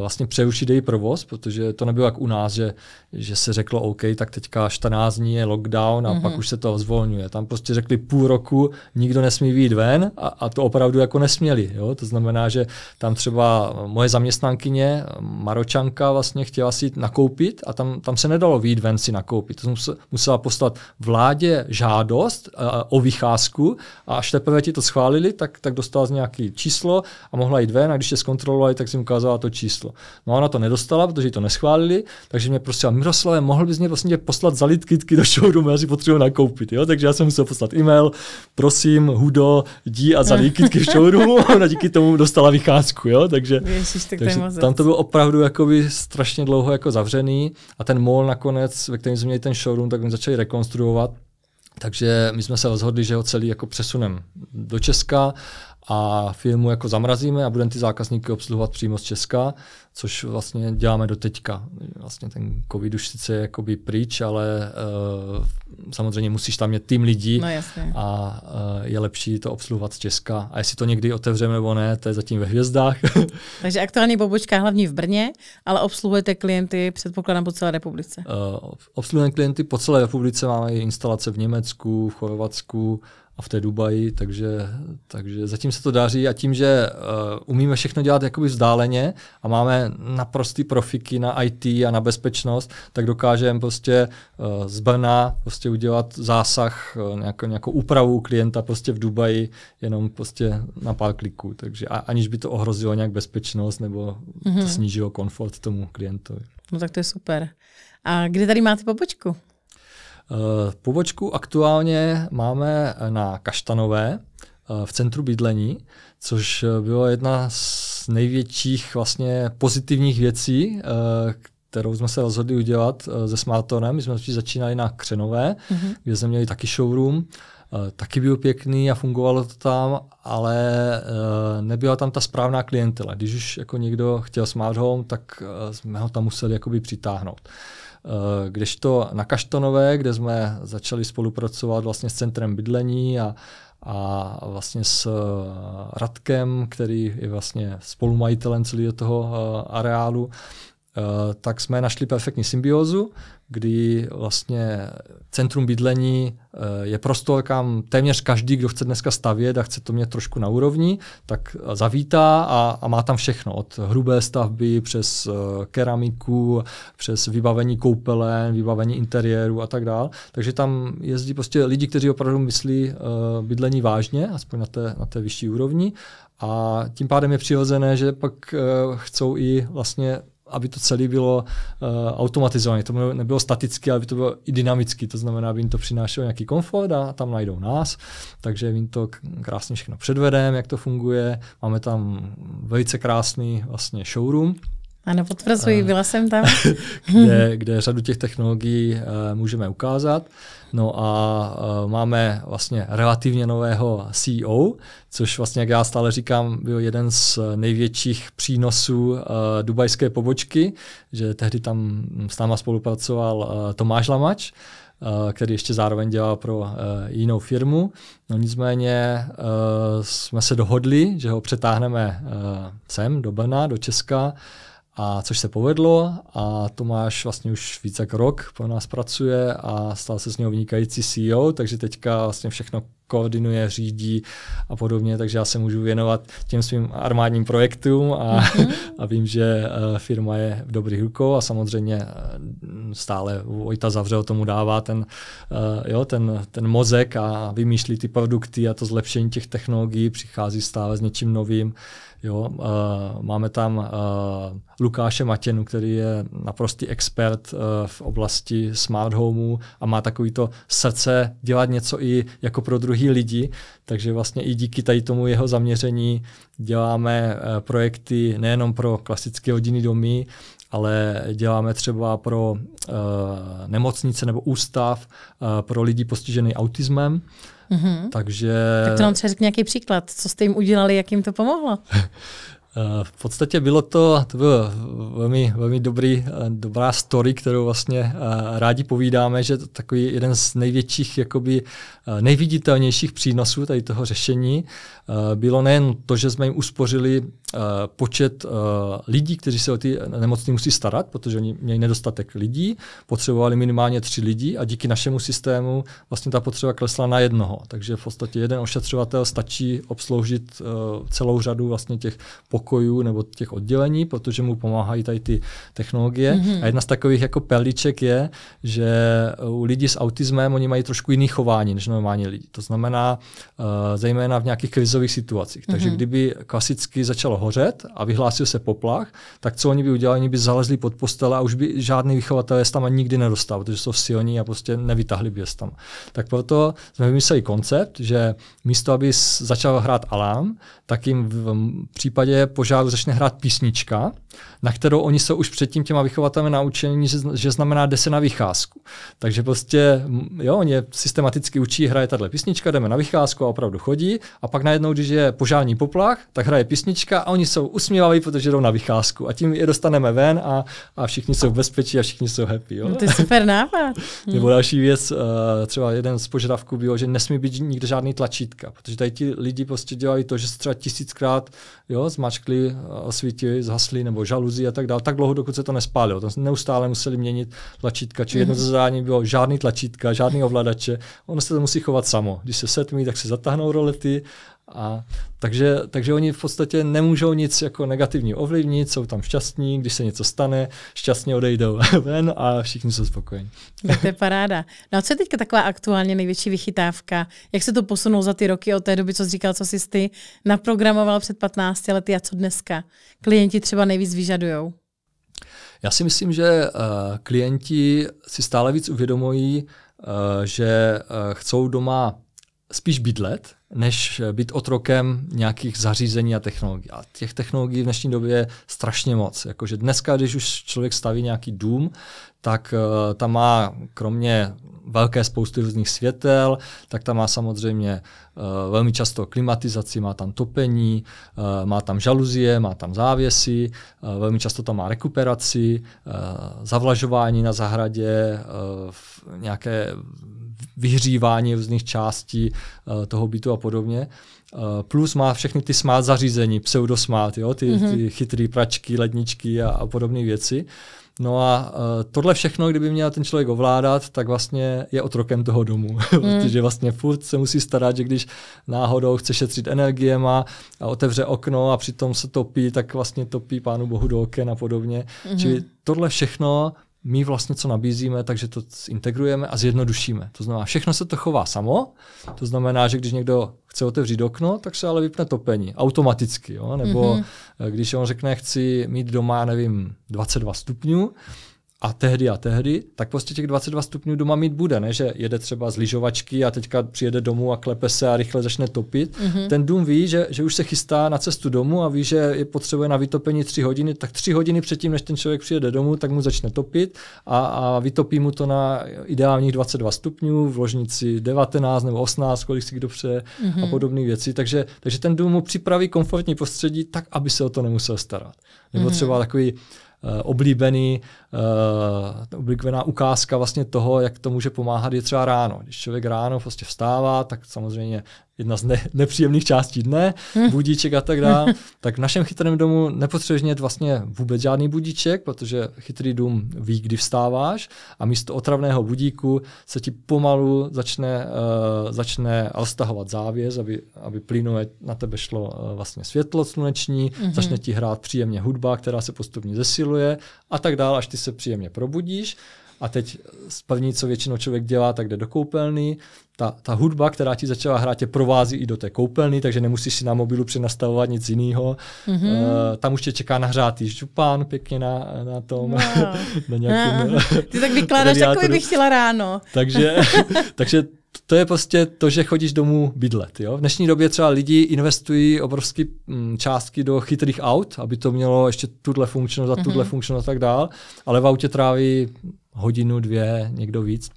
vlastně přerušit její provoz, protože to nebylo jak u nás, že, že se řeklo OK, tak teďka 14 dní je lockdown a mm-hmm. pak už se to zvolňuje. Tam prostě řekli půl roku, nikdo nesmí výjít ven a, a to opravdu jako nesměli. Jo? To znamená, že tam třeba moje zaměstnankyně, Maročanka vlastně chtěla si jít nakoupit a tam, tam se nedalo výjít ven si nakoupit. To musela poslat vládě žádost uh, o vycházku a až teprve ti to schválili, tak tak dostala z nějaký číslo a mohla jít ven a když je zkontrolovali, tak jsem ukázala to číslo. No a ona to nedostala, protože jí to neschválili, takže mě prosila, Miroslave, mohl bys mě vlastně poslat zalit kytky do showroomu, já si potřebuji nakoupit. Jo? Takže já jsem musel poslat e-mail, prosím, hudo, dí a zalit kytky v showroomu a [laughs] ona díky tomu dostala vycházku. Jo? Takže, Ježiš, tak takže tam to bylo opravdu jakoby strašně dlouho jako zavřený a ten mall nakonec, ve kterém jsme měli ten showroom, tak mi začali rekonstruovat takže my jsme se rozhodli, že ho celý jako přesuneme do Česka a firmu jako zamrazíme a budeme ty zákazníky obsluhovat přímo z Česka, což vlastně děláme do teďka. Vlastně ten covid už sice je jakoby pryč, ale uh, samozřejmě musíš tam mít tým lidí no, a uh, je lepší to obsluhovat z Česka. A jestli to někdy otevřeme nebo ne, to je zatím ve hvězdách. [laughs] Takže aktuální pobočka hlavní v Brně, ale obsluhujete klienty předpokládám po celé republice. Uh, obsluhujeme klienty po celé republice, máme instalace v Německu, v Chorvatsku, a v té Dubaji, takže, takže zatím se to daří a tím, že uh, umíme všechno dělat jakoby vzdáleně a máme naprostý profiky na IT a na bezpečnost, tak dokážeme prostě uh, z Brna prostě udělat zásah, uh, nějakou, nějakou úpravu klienta prostě v Dubaji jenom prostě na pár kliků, takže a, aniž by to ohrozilo nějak bezpečnost nebo mm-hmm. to mhm. snížilo komfort tomu klientovi. No tak to je super. A kde tady máte pobočku? Eh, pobočku aktuálně máme na Kaštanové eh, v centru bydlení, což eh, byla jedna z největších vlastně pozitivních věcí, kterou jsme se rozhodli udělat se Smartonem. My jsme začínali na Křenové, mm-hmm. kde jsme měli taky showroom. Taky byl pěkný a fungovalo to tam, ale nebyla tam ta správná klientela. Když už jako někdo chtěl Smart Home, tak jsme ho tam museli jakoby přitáhnout. Eh, Když to na Kaštonové, kde jsme začali spolupracovat vlastně s centrem bydlení a, a vlastně s eh, Radkem, který je vlastně spolumajitelem celého toho eh, areálu, Eh, tak jsme našli perfektní symbiózu, kdy vlastně centrum bydlení eh, je prostor, kam téměř každý, kdo chce dneska stavět a chce to mě trošku na úrovni, tak eh, zavítá a, a má tam všechno. Od hrubé stavby přes keramiku, přes vybavení koupelen, vybavení interiéru a tak dále. Takže tam jezdí prostě lidi, kteří opravdu myslí bydlení vážně, aspoň na té, na té vyšší úrovni. A tím pádem je přirozené, že pak chcou i vlastně aby to celé bylo uh, automatizované, to nebylo staticky, ale aby to bylo i dynamicky, to znamená, aby jim to přinášelo nějaký komfort a tam najdou nás, takže jim to krásně všechno předvedeme, jak to funguje, máme tam velice krásný vlastně showroom, ano, potvrzuji, eh. byla jsem tam. [laughs] kde, kde řadu těch technologií uh, můžeme ukázat. No a uh, máme vlastně relativně nového CEO, což vlastně, jak já stále říkám, byl jeden z největších přínosů uh, dubajské pobočky, že tehdy tam s náma spolupracoval uh, Tomáš Lamač, který ještě zároveň dělal pro jinou firmu. No nicméně jsme se dohodli, že ho přetáhneme sem do Brna, do Česka a což se povedlo a Tomáš vlastně už více jak rok pro nás pracuje a stal se z něho vynikající CEO, takže teďka vlastně všechno koordinuje, řídí a podobně, takže já se můžu věnovat těm svým armádním projektům a, mm-hmm. [laughs] a vím, že eh, firma je v dobrých rukou a samozřejmě eh, stále Vojta Zavřel tomu dává ten, eh, jo, ten, ten mozek a vymýšlí ty produkty a to zlepšení těch technologií přichází stále s něčím novým, Jo, uh, máme tam uh, Lukáše Matěnu, který je naprostý expert uh, v oblasti smart homeů a má takový to srdce dělat něco i jako pro druhý lidi, takže vlastně i díky tady tomu jeho zaměření děláme uh, projekty nejenom pro klasické hodiny domy, ale děláme třeba pro uh, nemocnice nebo ústav uh, pro lidi postižený autismem, Mm-hmm. Takže... Tak to nám třeba řekni nějaký příklad. Co jste jim udělali, jak jim to pomohlo? [laughs] Eh, v podstatě bylo to, to bylo velmi, velmi dobrý, eh, dobrá story, kterou vlastně eh, rádi povídáme, že to takový jeden z největších, jakoby nejviditelnějších přínosů tady toho řešení bylo nejen to, že jsme jim uspořili Eh, počet eh, lidí, kteří se o ty nemocní musí starat, protože oni měli nedostatek lidí, potřebovali minimálně tři lidi a díky našemu systému vlastně ta potřeba klesla na jednoho. Takže v podstatě jeden ošetřovatel stačí obsloužit eh, celou řadu vlastně těch pokojů nebo těch oddělení, protože mu pomáhají tady ty technologie. Mm-hmm. A jedna z takových jako perliček je, že u lidí s autismem oni mají trošku jiný chování než normální lidi. To znamená zejména v nějakých krizových situacích. Takže mm-hmm. kdyby klasicky začalo hořet a vyhlásil se poplach, tak co oni by udělali? Oni by zalezli pod postele a už by žádný vychovatel je tam nikdy nedostal, protože jsou silní a prostě nevytahli by tam. Tak proto jsme vymysleli koncept, že místo, aby začal hrát alarm, tak jim v případě požáru začne hrát písnička, na kterou oni jsou už předtím těma vychovateli naučení, že, že znamená jde se na vycházku. Takže prostě, jo, oni systematicky učí, hraje tahle písnička, jdeme na vycházku a opravdu chodí. A pak najednou, když je požární poplach, tak hraje písnička a oni jsou usmívaví, protože jdou na vycházku a tím je dostaneme ven a, a všichni jsou v bezpečí a všichni jsou happy. Jo? No, to je super nápad. [laughs] Nebo další věc, eh, třeba jeden z požadavků bylo, že nesmí být nikde žádný tlačítka, protože tady ti lidi prostě dělají to, že se třeba tisíckrát jo, zmačkli, eh, osvítili, zhasli nebo žaluzí a tak dále, tak dlouho, dokud se to nespálilo. Tam neustále museli měnit tlačítka, či jedno mhm. ze zadání bylo žádný tlačítka, žádný ovladače, ono se to musí chovat samo. Když se setmí, tak se zatáhnou rolety, a, takže, takže oni v podstatě nemůžou nic jako negativní ovlivnit, jsou tam šťastní, když se něco stane, šťastně odejdou [laughs] ven a všichni jsou spokojení. No, to je paráda. No a co je teďka taková aktuálně největší vychytávka? Jak se to posunulo za ty roky od té doby, co jsi říkal, co jsi ty naprogramoval před 15 lety a co dneska? Klienti třeba nejvíc vyžadují. Já si myslím, že uh, klienti si stále víc uvědomují, uh, že uh, chcou doma spíš bydlet, než eh, být otrokem nějakých zařízení a technologií. A těch technologií v dnešní době je strašně moc. Jakože dneska, když už člověk staví nějaký dům, tak eh, tam má kromě velké spousty různých světel, tak tam má samozřejmě uh, velmi často klimatizaci, má tam topení, uh, má tam žaluzie, má tam závěsy, uh, velmi často tam má rekuperaci, zavlažování na zahradě, nějaké vyhřívání různých částí toho bytu a podobně. Plus má všechny ty smart zařízení, pseudosmát, jo? Ty, mm-hmm. ty chytré pračky, ledničky a, a podobné věci. Uh, No a uh, tohle všechno, kdyby měl ten člověk ovládat, tak vlastně je otrokem toho domu. [laughs] Mm. Protože vlastně furt se musí starat, že když náhodou chce šetřit energiema a otevře okno a přitom se topí, tak vlastně topí pánu bohu do oken a podobně. Mm. Čili tohle všechno my vlastně co nabízíme, takže to integrujeme a zjednodušíme. To znamená, všechno se to chová samo, to znamená, že když někdo chce otevřít okno, tak se ale vypne topení automaticky, jo? nebo mm-hmm. když on řekne, chci mít doma, nevím, 22 stupňů, a tehdy a tehdy, tak prostě těch 22 stupňů doma mít bude, ne? Že jede třeba z lyžovačky a teďka přijede domů a klepe se a rychle začne topit. Mm-hmm. Ten dům ví, že, že už se chystá na cestu domů a ví, že je potřebuje na vytopení 3 hodiny, tak 3 hodiny předtím, než ten člověk přijede domů, tak mu začne topit a, a vytopí mu to na ideálních 22 stupňů, v ložnici 19 nebo 18, kolik si kdo přeje mm-hmm. a mhm. podobné věci. Takže, takže ten dům mu připraví komfortní prostředí tak, aby se o to nemusel starat. Nebo mhm. třeba takový Eh, oblíbený, eh, oblíbená ukázka vlastně toho, jak to může pomáhat, je třeba ráno. Když člověk ráno prostě vstává, tak samozřejmě jedna z ne- nepříjemných částí dne, hm. budíček a tak dále, tak v našem chytrém domu nepotřebuješ mít vlastně vůbec žádný budíček, protože chytrý dům ví, kdy vstáváš a místo otravného budíku se ti pomalu začne, uh, začne roztahovat závěs, aby, aby plynule na tebe šlo uh, vlastně světlo sluneční, mm-hmm. začne ti hrát příjemně hudba, která se postupně zesiluje a tak dále, až ty se příjemně probudíš a teď první, co většinou člověk dělá, tak jde do koupelny. Ta, ta hudba, která ti začala hrát, tě provází i do té koupelny, takže nemusíš si na mobilu přenastavovat nic jiného. Mm-hmm. E, tam už tě čeká nahřátý župán pěkně na, na tom. No. [laughs] na nějakým, no. Ty tak vykládáš, jako bych chtěla ráno. takže, [laughs] takže to je prostě to, že chodíš domů bydlet. Jo? V dnešní době třeba lidi investují obrovské mm, částky do chytrých aut, aby to mělo ještě tuhle funkčnost a tuhle mm-hmm. funkčnost a tak dál, ale v autě tráví hodinu, dvě, někdo víc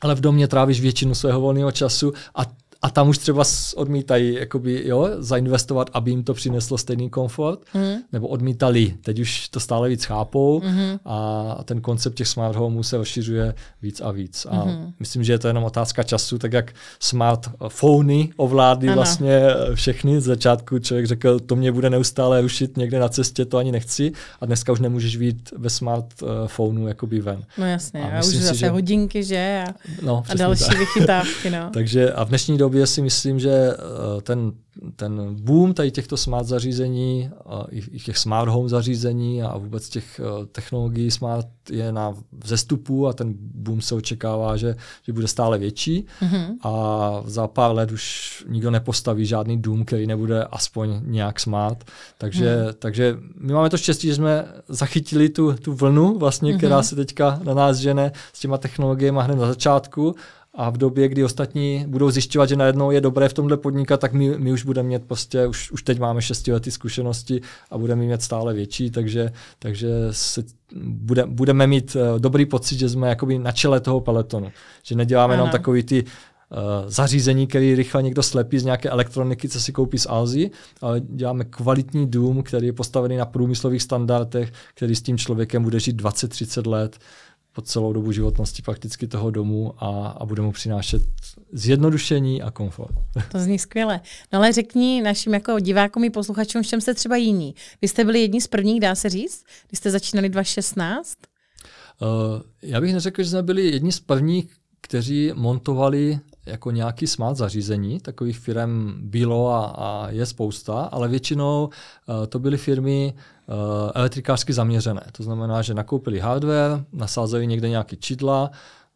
ale v domě trávíš většinu svého volného času a a tam už třeba odmítají jakoby, jo, zainvestovat, aby jim to přineslo stejný komfort, mm. nebo odmítali. Teď už to stále víc chápou mm a ten koncept těch smart homeů se rozšiřuje víc a víc. A mm myslím, že je to jenom otázka času, tak jak smart phony ovládly vlastně eh, všechny. Z začátku člověk řekl, to mě bude neustále rušit někde na cestě, to ani nechci. A dneska už nemůžeš být ve smart uh, phoneu jakoby ven. No jasně, a, a už si, zase že... hodinky, že? A, no, a další tak. vychytávky, no. [laughs] Takže a v dnešní době době si myslím, že eh, ten, ten boom tady těchto smart zařízení, eh, i těch smart home zařízení a vůbec těch eh, technologií smart je na vzestupu a ten boom se očekává, že, že bude stále větší mm-hmm. a za pár let už nikdo nepostaví žádný dům, který nebude aspoň nějak smart. Takže, mm. takže my máme to štěstí, že jsme zachytili tu, tu vlnu, vlastně, mm-hmm. která mhm. se teďka na nás žene s těma technologiemi hned na začátku a v době, kdy ostatní budou zjišťovat, že najednou je dobré v tomhle podnikat, tak my, my už budeme mít prostě, už, už teď máme šestiletý zkušenosti a budeme mít stále větší, takže, takže se, bude, budeme mít uh, dobrý pocit, že jsme jakoby na čele toho peletonu. Že neděláme ano. jenom takový ty uh, zařízení, který rychle někdo slepí z nějaké elektroniky, co si koupí z Alzi, ale děláme kvalitní dům, který je postavený na průmyslových standardech, který s tím člověkem bude žít 20-30 let po celou dobu životnosti fakticky toho domu a, a bude mu přinášet zjednodušení a komfort. [laughs] To zní skvěle. No ale řekni našim jako divákům i posluchačům, v čem jste třeba jiní. Vy jste byli jedni z prvních, dá se říct, když jste začínali 2016? Uh, eh, já bych neřekl, že jsme byli jedni z prvních, kteří montovali jako nějaký smart zařízení. Takových firm bylo a, a je spousta, ale většinou uh, to byly firmy, Eh, elektrikářsky zaměřené. To znamená, že nakoupili hardware, nasázeli někde nějaké čidla,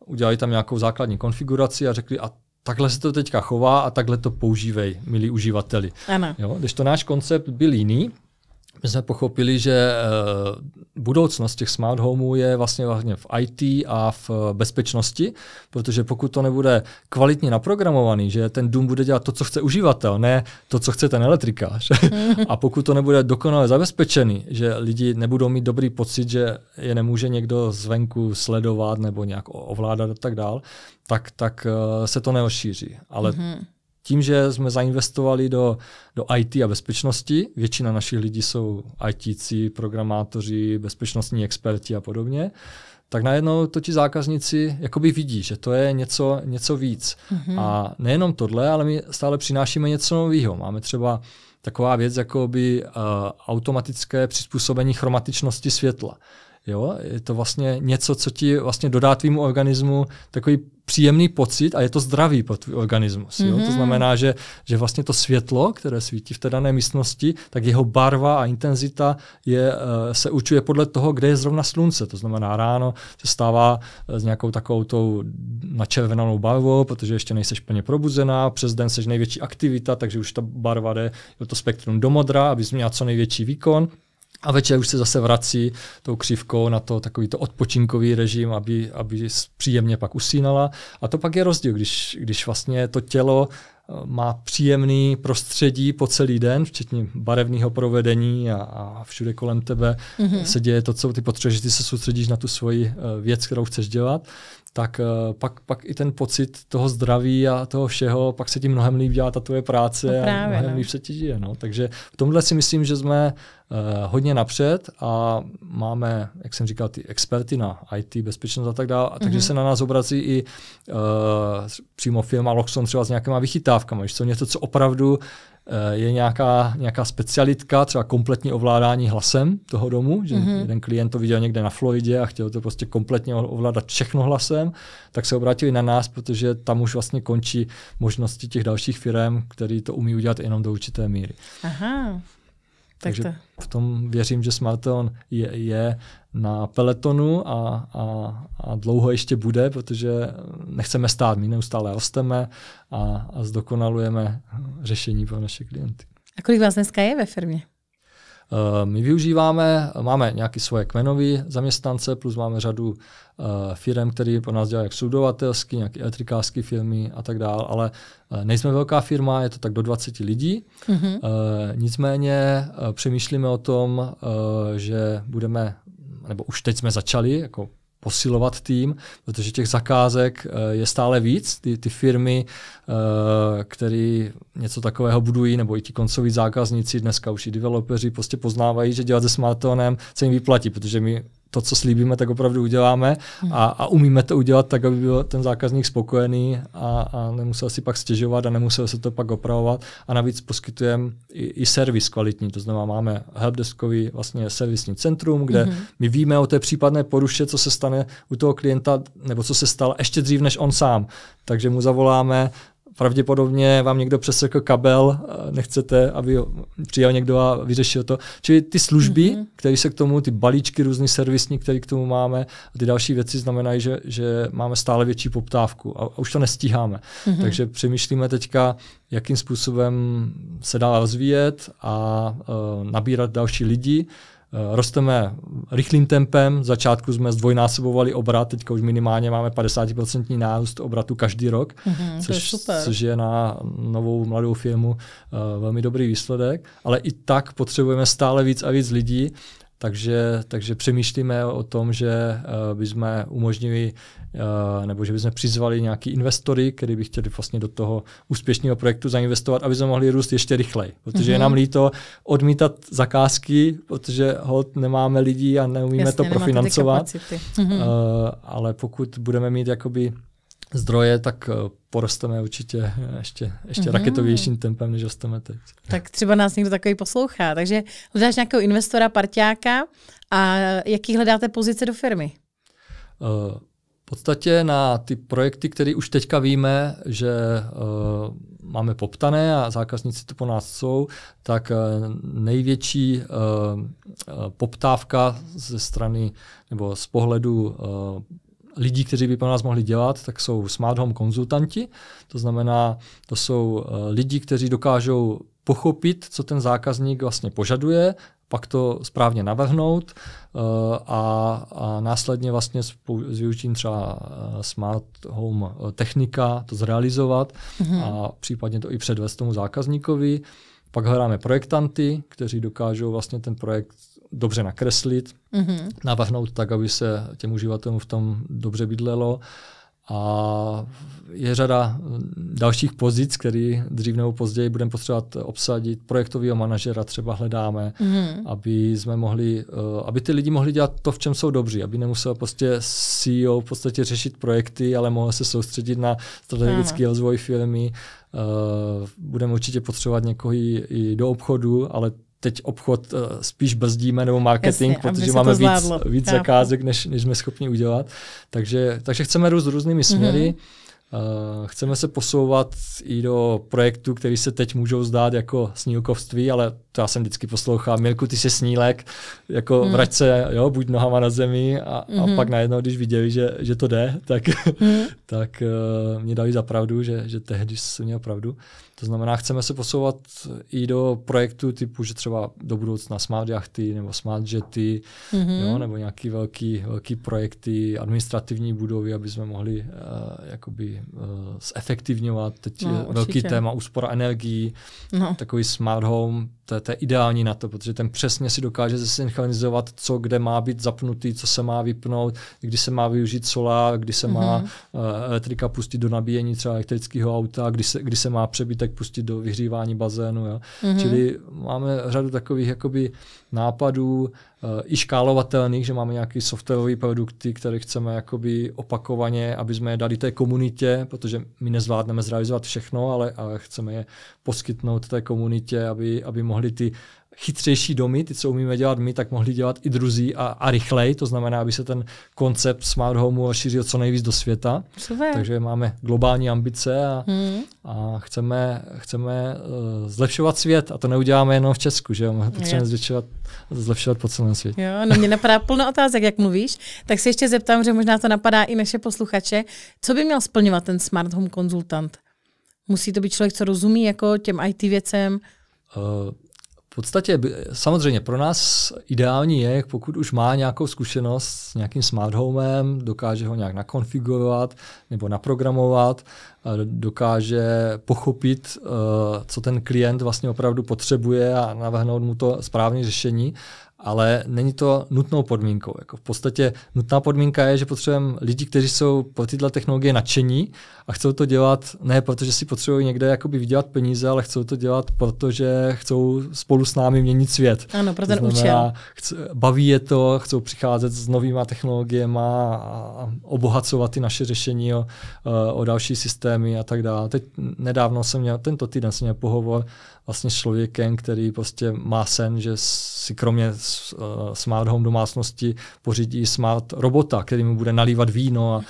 udělali tam nějakou základní konfiguraci a řekli, a takhle se to teďka chová a takhle to používej, milí uživateli. Ano. Jo? Když to náš koncept byl jiný, my jsme pochopili, že eh, budoucnost těch smart homeů je vlastně vlastně v IT a v eh, bezpečnosti, protože pokud to nebude kvalitně naprogramovaný, že ten dům bude dělat to, co chce uživatel, ne to, co chce ten elektrikář. Mm-hmm. [laughs] a pokud to nebude dokonale zabezpečený, že lidi nebudou mít dobrý pocit, že je nemůže někdo zvenku sledovat nebo nějak ovládat a tak dál, tak, tak eh, se to neošíří. Ale mm-hmm tím, že jsme zainvestovali do, do IT a bezpečnosti, většina našich lidí jsou ITci, programátoři, bezpečnostní experti a podobně, tak najednou to ti zákazníci jakoby vidí, že to je něco, něco víc. Mm-hmm. A nejenom tohle, ale my stále přinášíme něco nového. Máme třeba taková věc, jako by uh, eh, automatické přizpůsobení chromatičnosti světla. Jo? Je to vlastně něco, co ti vlastně dodá tvýmu organismu takový příjemný pocit a je to zdravý pro tvůj organismus. Mm-hmm. To mhm. znamená, že, že vlastně to světlo, které svítí v té dané místnosti, tak jeho barva a intenzita je, eh, se učuje podle toho, kde je zrovna slunce. To znamená, ráno se stává eh, s nějakou takovou tou načervenanou barvou, protože ještě nejseš plně probuzená, přes den seš největší aktivita, takže už ta barva jde to spektrum do modra, aby měla co největší výkon a večer už se zase vrací tou křivkou na to takový to odpočinkový režim, aby, aby příjemně pak usínala. A to pak je rozdíl, když, když vlastně to tělo eh, má příjemný prostředí po celý den, včetně barevného provedení a, a všude kolem tebe mm-hmm. se děje to, co ty potřebuješ, ty se soustředíš na tu svoji eh, věc, kterou chceš dělat tak eh, pak, pak i ten pocit toho zdraví a toho všeho, pak se ti mnohem líp dělá ta tvoje práce no právě, a mnohem no. líp se ti žije. No. Takže v tomhle si myslím, že jsme uh, hodně napřed a máme, jak jsem říkal, ty experty na IT, bezpečnost a tak dále, takže mm-hmm. se na nás obrací i uh, přímo firma Loxon třeba s nějakýma vychytávkama, víš co, něco, co opravdu Eh, je nějaká, nějaká specialitka, třeba kompletní ovládání hlasem toho domu, že mm-hmm. jeden klient to viděl někde na Floydě a chtěl to prostě kompletně ovládat všechno hlasem, tak se obrátili na nás, protože tam už vlastně končí možnosti těch dalších firm, který to umí udělat jenom do určité míry. Aha. Takže to. v tom věřím, že Smarton je, je na peletonu a, a, a dlouho ještě bude, protože nechceme stát, my neustále rosteme a, a zdokonalujeme řešení pro naše klienty. A kolik vás dneska je ve firmě? Eh, my využíváme, máme nějaké svoje kmenové zaměstnance, plus máme řadu eh, firm, které pro nás dělají jak sudovatelský, nějaké elektrikářské firmy a tak dále, ale eh, nejsme velká firma, je to tak do 20 lidí. Mm-hmm. Nicméně přemýšlíme o tom, že budeme, nebo už teď jsme začali, jako posilovat tým, protože těch zakázek eh, je stále víc. Ty, ty firmy, eh, které něco takového budují, nebo i ti koncoví zákazníci, dneska už i developeři, prostě poznávají, že dělat se smartphonem se jim vyplatí, protože my to, co slíbíme, tak opravdu uděláme hmm. a, a umíme to udělat tak, aby byl ten zákazník spokojený a, a nemusel si pak stěžovat a nemusel se to pak opravovat. A navíc poskytujeme i, i servis kvalitní, to znamená, máme helpdeskový vlastně servisní centrum, kde mm-hmm. my víme o té případné poruše, co se stane u toho klienta, nebo co se stalo ještě dřív než on sám. Takže mu zavoláme, pravděpodobně vám někdo přesekl kabel, eh, nechcete, aby přijel někdo a vyřešil to. Čili ty služby, mm-hmm. které se k tomu, ty balíčky různý servisní, které k tomu máme, a ty další věci znamenají, že, že máme stále větší poptávku a, a už to nestíháme. Mm-hmm. Takže přemýšlíme teďka, jakým způsobem se dá rozvíjet a uh, nabírat další lidi, Eh, rosteme rychlým tempem, v začátku jsme zdvojnásobovali obrat, teďka už minimálně máme 50% nárůst obratu každý rok, mm-hmm, což, je super. což je na novou mladou firmu uh, velmi dobrý výsledek, ale i tak potřebujeme stále víc a víc lidí, takže, takže přemýšlíme o tom, že uh, bychom umožnili Eh, nebo že bychom přizvali nějaký investory, kteří by chtěli vlastně do toho úspěšného projektu zainvestovat, aby jsme mohli růst ještě rychleji. Protože mm-hmm. je mhm. nám líto odmítat zakázky, protože hod nemáme lidí a neumíme Jasně, to profinancovat. Mm-hmm. Uh, ale pokud budeme mít jakoby zdroje, tak eh, porosteme určitě ještě, ještě mm-hmm. raketovějším tempem, než rosteme teď. Tak třeba nás někdo takový poslouchá. Takže hledáš nějakého investora, partiáka a jaký hledáte pozice do firmy? Uh, podstatě na ty projekty, které už teďka víme, že uh, máme poptané a zákazníci to po nás jsou, tak uh, největší uh, poptávka ze strany nebo z pohledu uh, lidí, kteří by pro nás mohli dělat, tak jsou smart home konzultanti. To znamená, to jsou uh, lidi, kteří dokážou pochopit, co ten zákazník vlastně požaduje, pak to správně navrhnout eh, a, a následně vlastně s využitím třeba eh, smart home eh, technika to zrealizovat mm-hmm. a případně to i předvést tomu zákazníkovi. Pak hledáme projektanty, kteří dokážou vlastně ten projekt dobře nakreslit, mm-hmm. navrhnout tak, aby se těm uživatelům v tom dobře bydlelo. Uh, a je řada dalších pozic, které dřív nebo později budeme potřebovat obsadit. Projektového manažera třeba hledáme, mm. aby jsme mohli, eh, aby ty lidi mohli dělat to, v čem jsou dobří, aby nemusel prostě CEO v podstatě řešit projekty, ale mohl se soustředit na strategický mm. rozvoj firmy. Eh, budeme určitě potřebovat někoho i do obchodu, ale teď obchod eh, spíš brzdíme nebo marketing, Jasně, protože máme víc, víc zakázek, než, než jsme schopni udělat. Takže, takže chceme růst různými mhm. směry. Mm-hmm. Uh, chceme se posouvat i do projektů, které se teď můžou zdát jako snílkovství, ale to já jsem vždycky poslouchal. Milku, ty jsi snílek, jako mm. vrať se, jo, buď nohama na zemi a, mm-hmm. a mhm. pak najednou, když viděli, že, že to jde, tak, mm. [laughs] tak uh, mě dali za pravdu, že, že tehdy jsem měl pravdu. Uh, to znamená, chceme se posouvat i do projektů typu, že třeba do budoucna smart jachty nebo smart jety, mm-hmm. jo, nebo nějaký velký, velký projekty, administrativní budovy, aby jsme mohli uh, jakoby uh, zefektivňovat. Teď no, je velký téma úspora energií, no. takový smart home, to je, to je ideální na to, protože ten přesně si dokáže zesynchronizovat, co kde má být zapnutý, co se má vypnout, kdy se má využít solár, kdy se mm-hmm. má uh, elektrika pustit do nabíjení třeba elektrického auta, kdy se, kdy se má přebytek pustit do vyhřívání bazénu. Jo? Mm-hmm. Čili máme řadu takových jakoby nápadů, Eh, i škálovatelných, že máme nějaké softwarové produkty, které chceme jakoby opakovaně, aby jsme je dali té komunitě, protože my nezvládneme zrealizovat všechno, ale, ale chceme je poskytnout té komunitě, aby, aby mohli ty chytřejší domy, ty, co umíme dělat my, tak mohli dělat i druzí a, a rychleji, to znamená, aby se ten koncept smart home šířil co nejvíc do světa. Super. Takže máme globální ambice a, hmm. a chceme, chceme eh, zlepšovat svět a to neuděláme jenom v Česku, že jo, potřebujeme zvětšovat, zlepšovat po celém světě. Jo, no mě napadá plno otázek, jak mluvíš, tak se ještě zeptám, že možná to napadá i naše posluchače, co by měl splňovat ten smart home konzultant? Musí to být člověk, co rozumí jako těm IT věcem? Uh, podstatě samozřejmě pro nás ideální je, pokud už má nějakou zkušenost s nějakým smart homem, dokáže ho nějak nakonfigurovat nebo naprogramovat, dokáže pochopit, eh, co ten klient vlastně opravdu potřebuje a navrhnout mu to správné řešení, ale není to nutnou podmínkou. Jako v podstatě nutná podmínka je, že potřebujeme lidi, kteří jsou pro tyhle technologie nadšení a chcou to dělat ne proto, že si potřebují někde jakoby vydělat peníze, ale chcou to dělat proto, že chcou spolu s námi měnit svět. Ano, pro ten to znamená, účel. baví je to, chcou přicházet s novýma technologiemi a obohacovat ty naše řešení o, o další systémy a tak dále. Teď nedávno jsem měl, tento týden jsem měl pohovor vlastně člověkem, který prostě má sen, že si kromě eh, smart home domácnosti pořídí smart robota, který mu bude nalívat víno a,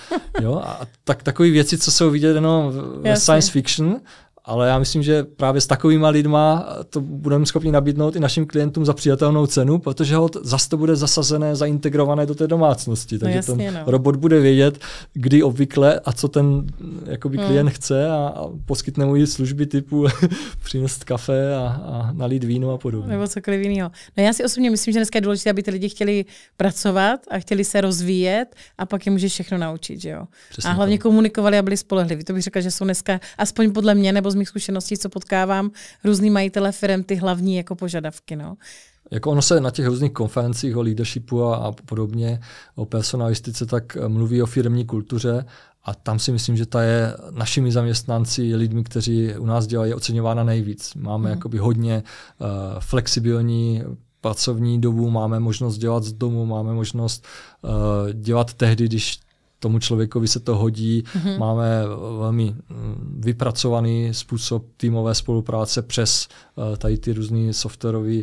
jo, a tak, takové věci, co jsou vidět jenom science fiction, ale já myslím, že právě s takovými lidma to budeme schopni nabídnout i našim klientům za přijatelnou cenu, protože ho zase to bude zasazené, zaintegrované do té domácnosti. No Takže no jasně, ten no. robot bude vědět, kdy obvykle a co ten jakoby, hmm. chce a, a poskytne mu i služby typu [laughs] přinést kafe a, a nalít víno a podobně. Nebo cokoliv jiného. No já si osobně myslím, že dneska je důležité, aby ty lidi chtěli pracovat a chtěli se rozvíjet a pak je může všechno naučit. Že jo? a hlavně tak. komunikovali a byli spolehliví. To bych řekla, že jsou dneska, aspoň podle mě, nebo z mých zkušeností, co potkávám různý majitele firm, ty hlavní jako požadavky. No. Jako ono se na těch různých konferencích o leadershipu a, a podobně, o personalistice, tak eh, mluví o firmní kultuře a tam si myslím, že ta je našimi zaměstnanci, lidmi, kteří u nás dělají, oceňována nejvíc. Máme mm. jakoby hodně uh, flexibilní pracovní dobu, máme možnost dělat z domu, máme možnost uh, dělat tehdy, když tomu člověkovi se to hodí. Mm-hmm. Máme eh, velmi mm, vypracovaný způsob týmové spolupráce přes uh, tady ty různé softwarové uh,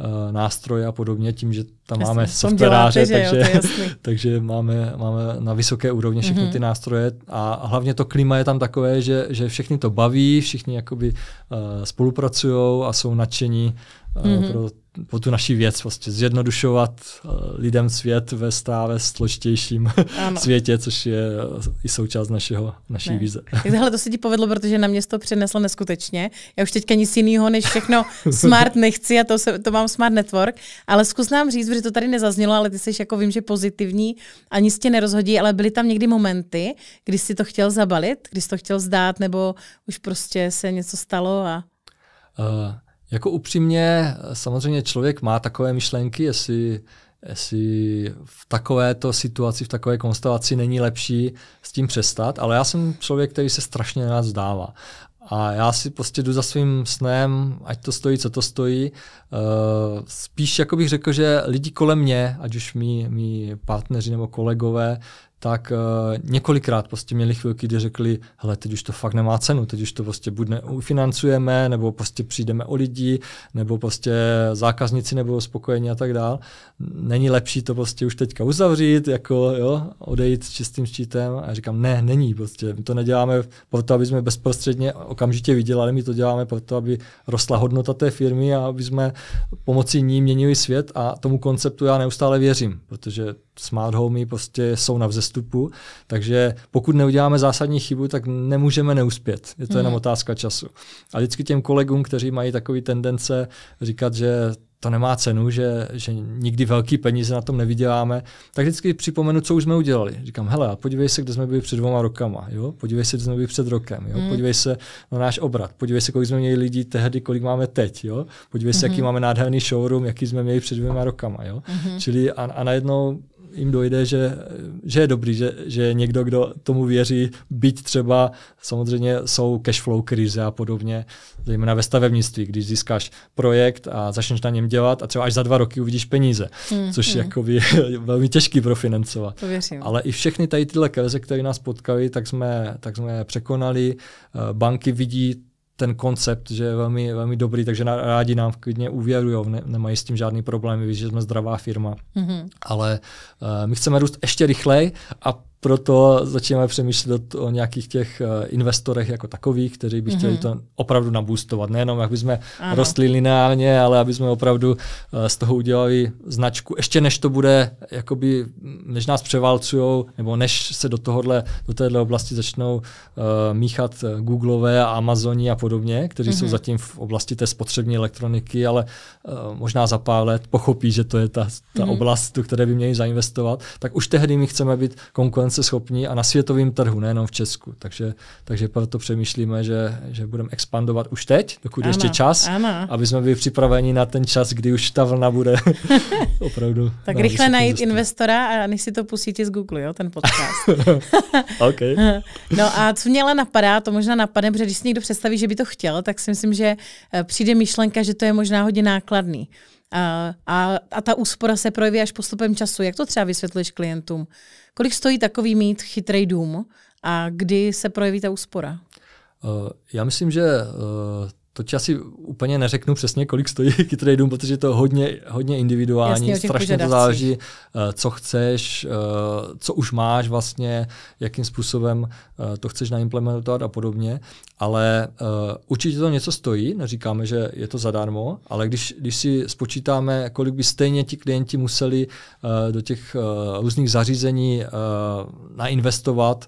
eh, nástroje a podobně, tím, že tam máme softwaráře, děláte, takže, jo, [laughs] takže máme, máme na vysoké úrovni všechny mm-hmm. ty nástroje a hlavně to klima je tam takové, že, že všechny to baví, všichni jakoby uh, spolupracují a jsou nadšení mm-hmm. pro, pro tu naši věc, prostě zjednodušovat eh, lidem svět ve stále složitějším ano. [laughs] světě, což je eh, i součást našeho, naší ne. vize. [laughs] Takhle to se ti povedlo, protože na město přineslo neskutečně. Já už teďka nic jiného než všechno [laughs] smart nechci a to, se, to mám smart network, ale zkus nám říct, protože to tady nezaznělo, ale ty jsi jako vím, že pozitivní a nic tě nerozhodí, ale byly tam někdy momenty, kdy jsi to chtěl zabalit, kdy jsi to chtěl zdát nebo už prostě se něco stalo a... Uh jako upřímně, samozřejmě člověk má takové myšlenky, jestli, jestli v takovéto situaci, v takové konstelaci není lepší s tím přestat, ale já jsem člověk, který se strašně rád zdává. A já si prostě jdu za svým snem, ať to stojí, co to stojí. Eh, spíš jako bych řekl, že lidi kolem mě, ať už mý, mý partneři nebo kolegové, tak uh, několikrát prostě měli chvilky, kdy řekli, hele, teď už to fakt nemá cenu, teď už to prostě buď neufinancujeme, nebo prostě přijdeme o lidi, nebo prostě zákazníci nebudou spokojeni a tak dál. Není lepší to prostě už teďka uzavřít, jako jo, odejít s čistým štítem a já říkám, ne, není, prostě my to neděláme proto, aby jsme bezprostředně okamžitě vydělali, my to děláme proto, aby rostla hodnota té firmy a aby jsme pomocí ní měnili svět a tomu konceptu já neustále věřím, protože smart homey prostě jsou na vzestupu vzestupu, takže pokud neuděláme zásadní chybu, tak nemůžeme neuspět. Je to mm. jenom mhm. otázka času. A vždycky těm kolegům, kteří mají takový tendence říkat, že to nemá cenu, že, že nikdy velký peníze na tom nevyděláme, tak vždycky připomenu, co už jsme udělali. Říkám, hele, podívej se, kde jsme byli před dvoma rokama, jo? podívej se, kde jsme byli před rokem, jo? Mm. podívej se na náš obrat, podívej se, kolik jsme měli lidí tehdy, kolik máme teď, jo? podívej mm-hmm. se, jaký mhm. máme nádherný showroom, jaký jsme měli před dvěma rokama. Jo? Mm-hmm. Čili a, a najednou jim dojde, že, že je dobrý, že, že je někdo, kdo tomu věří, byť třeba samozřejmě jsou cashflow krize a podobně, zejména ve stavebnictví, když získáš projekt a začneš na něm dělat a třeba až za dva roky uvidíš peníze, hmm, což hmm. Jakoby je [laughs] velmi těžký profinancovat. Věřím. Ale i všechny tady tyhle krize, které nás potkali, tak jsme, tak jsme překonali. Eh, banky vidí ten koncept, že je velmi, velmi dobrý, takže rádi nám klidně uvěrují, ne, nemají s tím žádný problém, víš, že jsme zdravá firma. Mm-hmm. Ale uh, my chceme růst ještě rychleji a proto začínáme přemýšlet o nějakých těch eh, investorech jako takových, kteří by chtěli mm-hmm. to opravdu nabůstovat. Nejenom, aby jsme ano. rostli lineárně, ale aby jsme opravdu eh, z toho udělali značku. Ještě než to bude, jakoby, než nás převálcujou, nebo než se do tohohle, do téhle oblasti začnou uh, míchat Googleové a Amazoni a podobně, kteří mm-hmm. jsou mhm. zatím v oblasti té spotřební elektroniky, ale uh, možná za pár let pochopí, že to je ta, ta mm-hmm. oblast, do které by měli zainvestovat, tak už tehdy my chceme být konkurenční konkurenceschopní a na světovém trhu, nejenom v Česku. Takže, takže proto přemýšlíme, že, že budeme expandovat už teď, dokud ano, ještě čas, ano. aby jsme byli připraveni na ten čas, kdy už ta vlna bude [laughs] opravdu. tak rychle najít zestu. investora a než si to pustíte z Google, jo, ten podcast. [laughs] okay. [laughs] no a co mě ale napadá, to možná napadne, protože když si někdo představí, že by to chtěl, tak si myslím, že eh, přijde myšlenka, že to je možná hodně nákladný. A, a, a ta úspora se projeví až postupem času. Jak to třeba vysvětlíš klientům? Kolik stojí takový mít chytrý dům a kdy se projeví ta úspora? Eh, já myslím, že eh, to ti asi úplně neřeknu přesně, kolik stojí [laughs] dům, protože to hodně, hodně individuální, Jasně, strašně to záleží, eh, co chceš, eh, co už máš vlastně, jakým způsobem eh, to chceš naimplementovat a podobně. Ale určitě to něco stojí, neříkáme, že je to zadarmo, ale když, když si spočítáme, kolik by stejně ti klienti museli do těch různých zařízení nainvestovat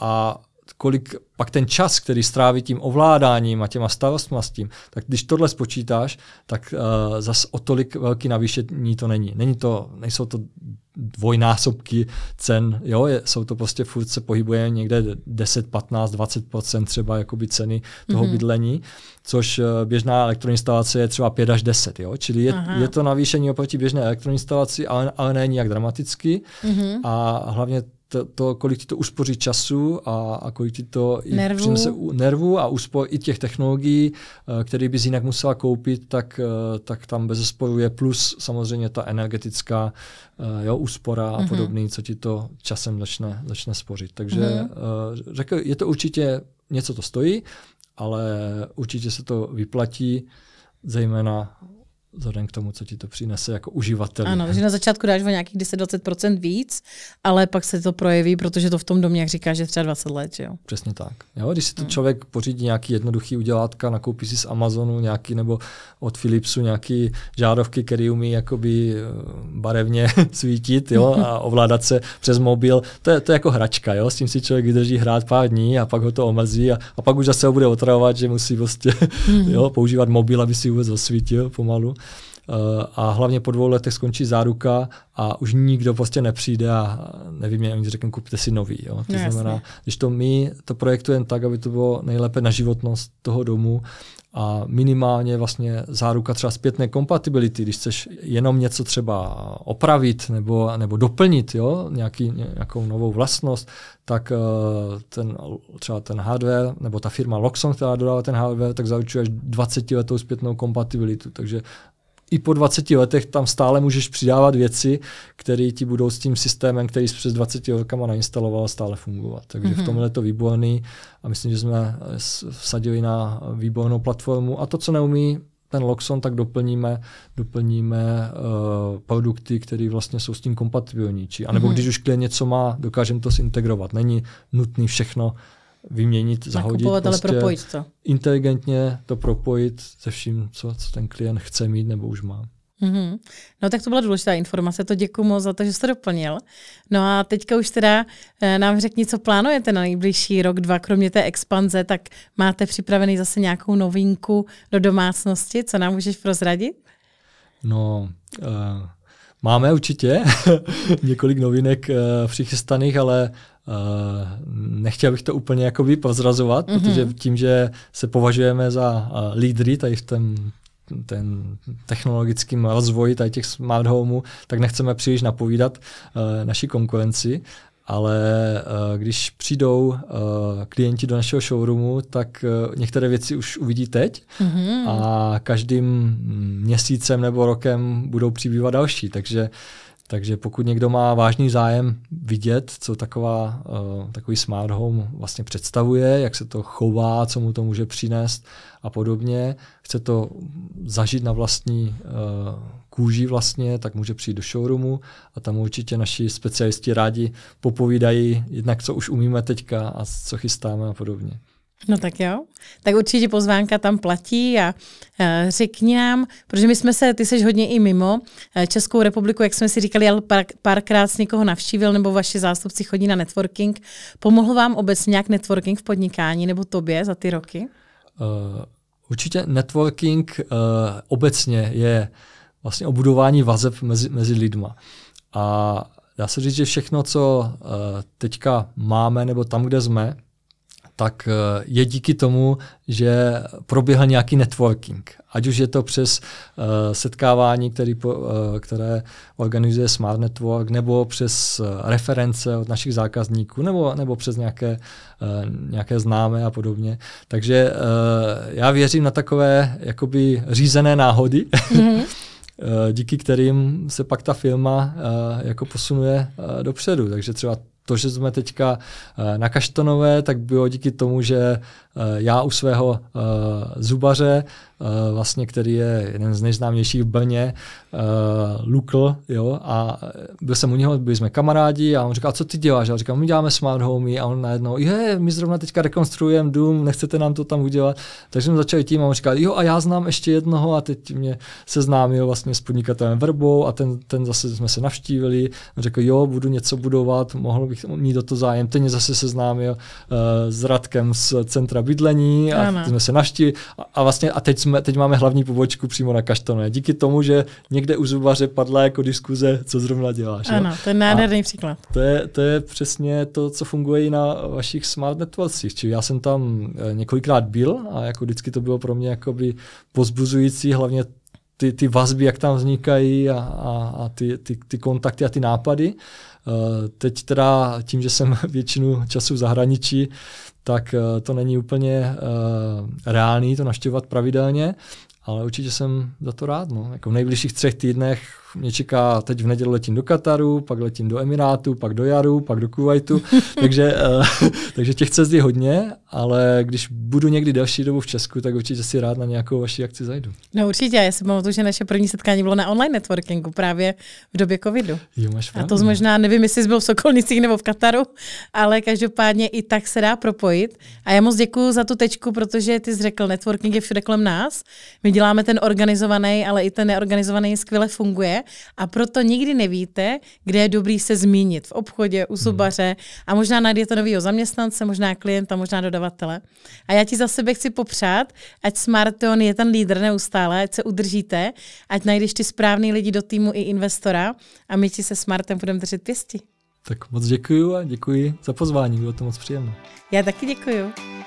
a kolik pak ten čas, který stráví tím ovládáním a těma starostma s tím, tak když tohle spočítáš, tak uh, zas o tolik velký navýšení to není. není to, nejsou to dvojnásobky cen, jo, je, jsou to prostě furt se pohybuje někde 10, 15, 20% třeba jakoby ceny toho mm-hmm. bydlení, což eh, běžná elektroinstalace je třeba 5 až 10, jo, čili je, je to navýšení oproti běžné elektroinstalaci, ale, ale není nějak dramaticky mm-hmm. a hlavně to, to, kolik ti to uspoří času a, a kolik ti to i nervu. přinese nervu a uspo i těch technologií, eh, které bys jinak musela koupit, tak, eh, tak tam bez zesporu je plus samozřejmě ta energetická eh, jo, úspora a mm-hmm. co ti to časem začne, začne spořit. Takže mm-hmm. řekl, je to určitě, něco to stojí, ale určitě se to vyplatí, zejména vzhledem k tomu, co ti to přinese jako uživatel. Ano, že na začátku dáš o nějakých 10-20% víc, ale pak se to projeví, protože to v tom domě, jak říkáš, že třeba 20 let, že jo? Přesně tak. Jo, když si to hmm. člověk pořídí nějaký jednoduchý udělátka, nakoupí si z Amazonu nějaký nebo od Philipsu nějaký žárovky, který umí jakoby eh, barevně [laughs] svítit jo, a [laughs] ovládat se přes mobil, to je, to je jako hračka, jo? s tím si člověk vydrží hrát pár dní a pak ho to omezí a, a pak už zase ho bude otravovat, že musí vlastně, [laughs] hmm. jo, používat mobil, aby si vůbec osvítil pomalu. Eh, a hlavně po dvou letech skončí záruka a už nikdo prostě nepřijde a nevím, já oni řeknu, kupte si nový. Jo. To no, znamená, jasně. když to my to projektujeme tak, aby to bylo nejlépe na životnost toho domu a minimálně vlastně záruka třeba zpětné kompatibility, když chceš jenom něco třeba opravit nebo, nebo doplnit, jo, nějaký, nějakou novou vlastnost, tak eh, ten, třeba ten hardware, nebo ta firma Loxon, která dodává ten hardware, tak zaručuje až 20 letou zpětnou kompatibilitu. Takže i po 20 letech tam stále můžeš přidávat věci, které ti budou s tím systémem, který jsi před 20 rokama nainstaloval, stále fungovat. Takže mm-hmm. v mhm. tomhle je to výborný a myslím, že jsme vsadili na výbornou platformu a to, co neumí ten Loxon, tak doplníme, doplníme uh, produkty, které vlastně jsou s tím kompatibilní. A nebo mm-hmm. když už klient něco má, dokážeme to zintegrovat. Není nutný všechno vyměnit, zahodit. Nakupovat, prostě, ale propojit to. Inteligentně to propojit se vším, co, co ten klient chce mít nebo už má. Mm-hmm. No tak to byla důležitá informace, to děkuji moc za to, že jste doplnil. No a teďka už teda eh, nám řekni, co plánujete na nejbližší rok, dva, kromě té expanze, tak máte připravený zase nějakou novinku do domácnosti, co nám můžeš prozradit? No, uh Máme určitě [laughs] několik novinek uh, přichystaných, ale uh, nechtěl bych to úplně jakoby pozrazovat, mm-hmm. protože tím, že se považujeme za uh, lídry tady v tom ten technologickým rozvoji tady těch smart homeů, tak nechceme příliš napovídat uh, naší konkurenci, ale eh, když přijdou eh, klienti do našeho showroomu, tak eh, některé věci už uvidí teď mm-hmm. a každým měsícem nebo rokem budou přibývat další, takže takže pokud někdo má vážný zájem vidět, co taková, uh, takový smart home vlastně představuje, jak se to chová, co mu to může přinést a podobně, chce to zažít na vlastní uh, kůži vlastně, tak může přijít do showroomu a tam určitě naši specialisti rádi popovídají jednak, co už umíme teďka a co chystáme a podobně. No tak jo, tak určitě pozvánka tam platí a e, řekni nám, protože my jsme se, ty seš hodně i mimo e, Českou republiku, jak jsme si říkali, ale pár, párkrát s někoho navštívil nebo vaši zástupci chodí na networking. Pomohl vám obecně nějak networking v podnikání nebo tobě za ty roky? Uh, určitě networking uh, obecně je vlastně obudování vazeb mezi, mezi lidma. A dá se říct, že všechno, co uh, teďka máme nebo tam, kde jsme, tak eh, je díky tomu, že proběhl nějaký networking. Ať už je to přes uh, setkávání, který, uh, které organizuje Smart Network, nebo přes uh, reference od našich zákazníků, nebo, nebo přes nějaké, uh, nějaké známé a podobně. Takže uh, já věřím na takové jakoby řízené náhody. Mm-hmm. [laughs] díky kterým se pak ta firma uh, jako posunuje uh, dopředu. Takže třeba to, že jsme teďka eh, na Kaštanové, tak bylo díky tomu, že Eh, já u svého uh, zubaře, uh, vlastně, který je jeden z nejznámějších v Brně, uh, Lukl, jo, a byl jsem u něho, byli jsme kamarádi a on říkal, co ty děláš? A Já říkal, my děláme smart homey a on najednou, je, my zrovna teďka rekonstruujeme dům, nechcete nám to tam udělat. Takže jsme začali tím a on říkal, jo, a já znám ještě jednoho a teď mě seznámil vlastně s podnikatelem Verbou a ten, ten zase jsme se navštívili. On řekl, jo, budu něco budovat, mohl bych mít do toho zájem. Ten mě zase seznámil uh, s Radkem z centra bydlení a ano. jsme se naští a, a vlastně a teď, jsme, teď máme hlavní pobočku přímo na Kaštané. Díky tomu, že někde u zubaře padla jako diskuze, co zrovna děláš. Ano, jo? to je nádherný a příklad. To je, to je přesně to, co funguje i na vašich smart networkcích. Čili já jsem tam eh, několikrát byl a jako vždycky to bylo pro mě jakoby pozbuzující, hlavně ty, ty vazby, jak tam vznikají a, a, a ty, ty, ty kontakty a ty nápady. Eh, teď teda tím, že jsem [laughs] většinu času v zahraničí, tak eh, to není úplně eh, reálný to naštěvovat pravidelně, ale určitě jsem za to rád. No. Jako v nejbližších třech týdnech mě čeká, teď v neděli letím do Kataru, pak letím do Emirátu, pak do Jaru, pak do Kuwaitu, [laughs] takže, eh, [laughs] takže těch cest je hodně, ale když budu někdy další dobu v Česku, tak určitě si rád na nějakou vaši akci zajdu. No určitě, já si pamatuju, že naše první setkání bylo na online networkingu právě v době covidu. Jo, máš pravdu. A to možná, nevím, jestli jsi byl v Sokolnicích nebo v Kataru, ale každopádně i tak se dá propojit. A já moc děkuji za tu tečku, protože ty jsi řekl, networking je všude kolem nás. My děláme ten organizovaný, ale i ten neorganizovaný skvěle funguje a proto nikdy nevíte, kde je dobrý se zmínit v obchodě, u zubaře a možná najdete nového zaměstnance, možná klienta, možná dodavatele. A já ti za sebe chci popřát, ať Smarton je ten lídr neustále, ať se udržíte, ať najdeš ty správný lidi do týmu i investora a my ti se Smartem budeme držet pěsti. Tak moc děkuji a děkuji za pozvání, bylo to moc příjemné. Já taky děkuji.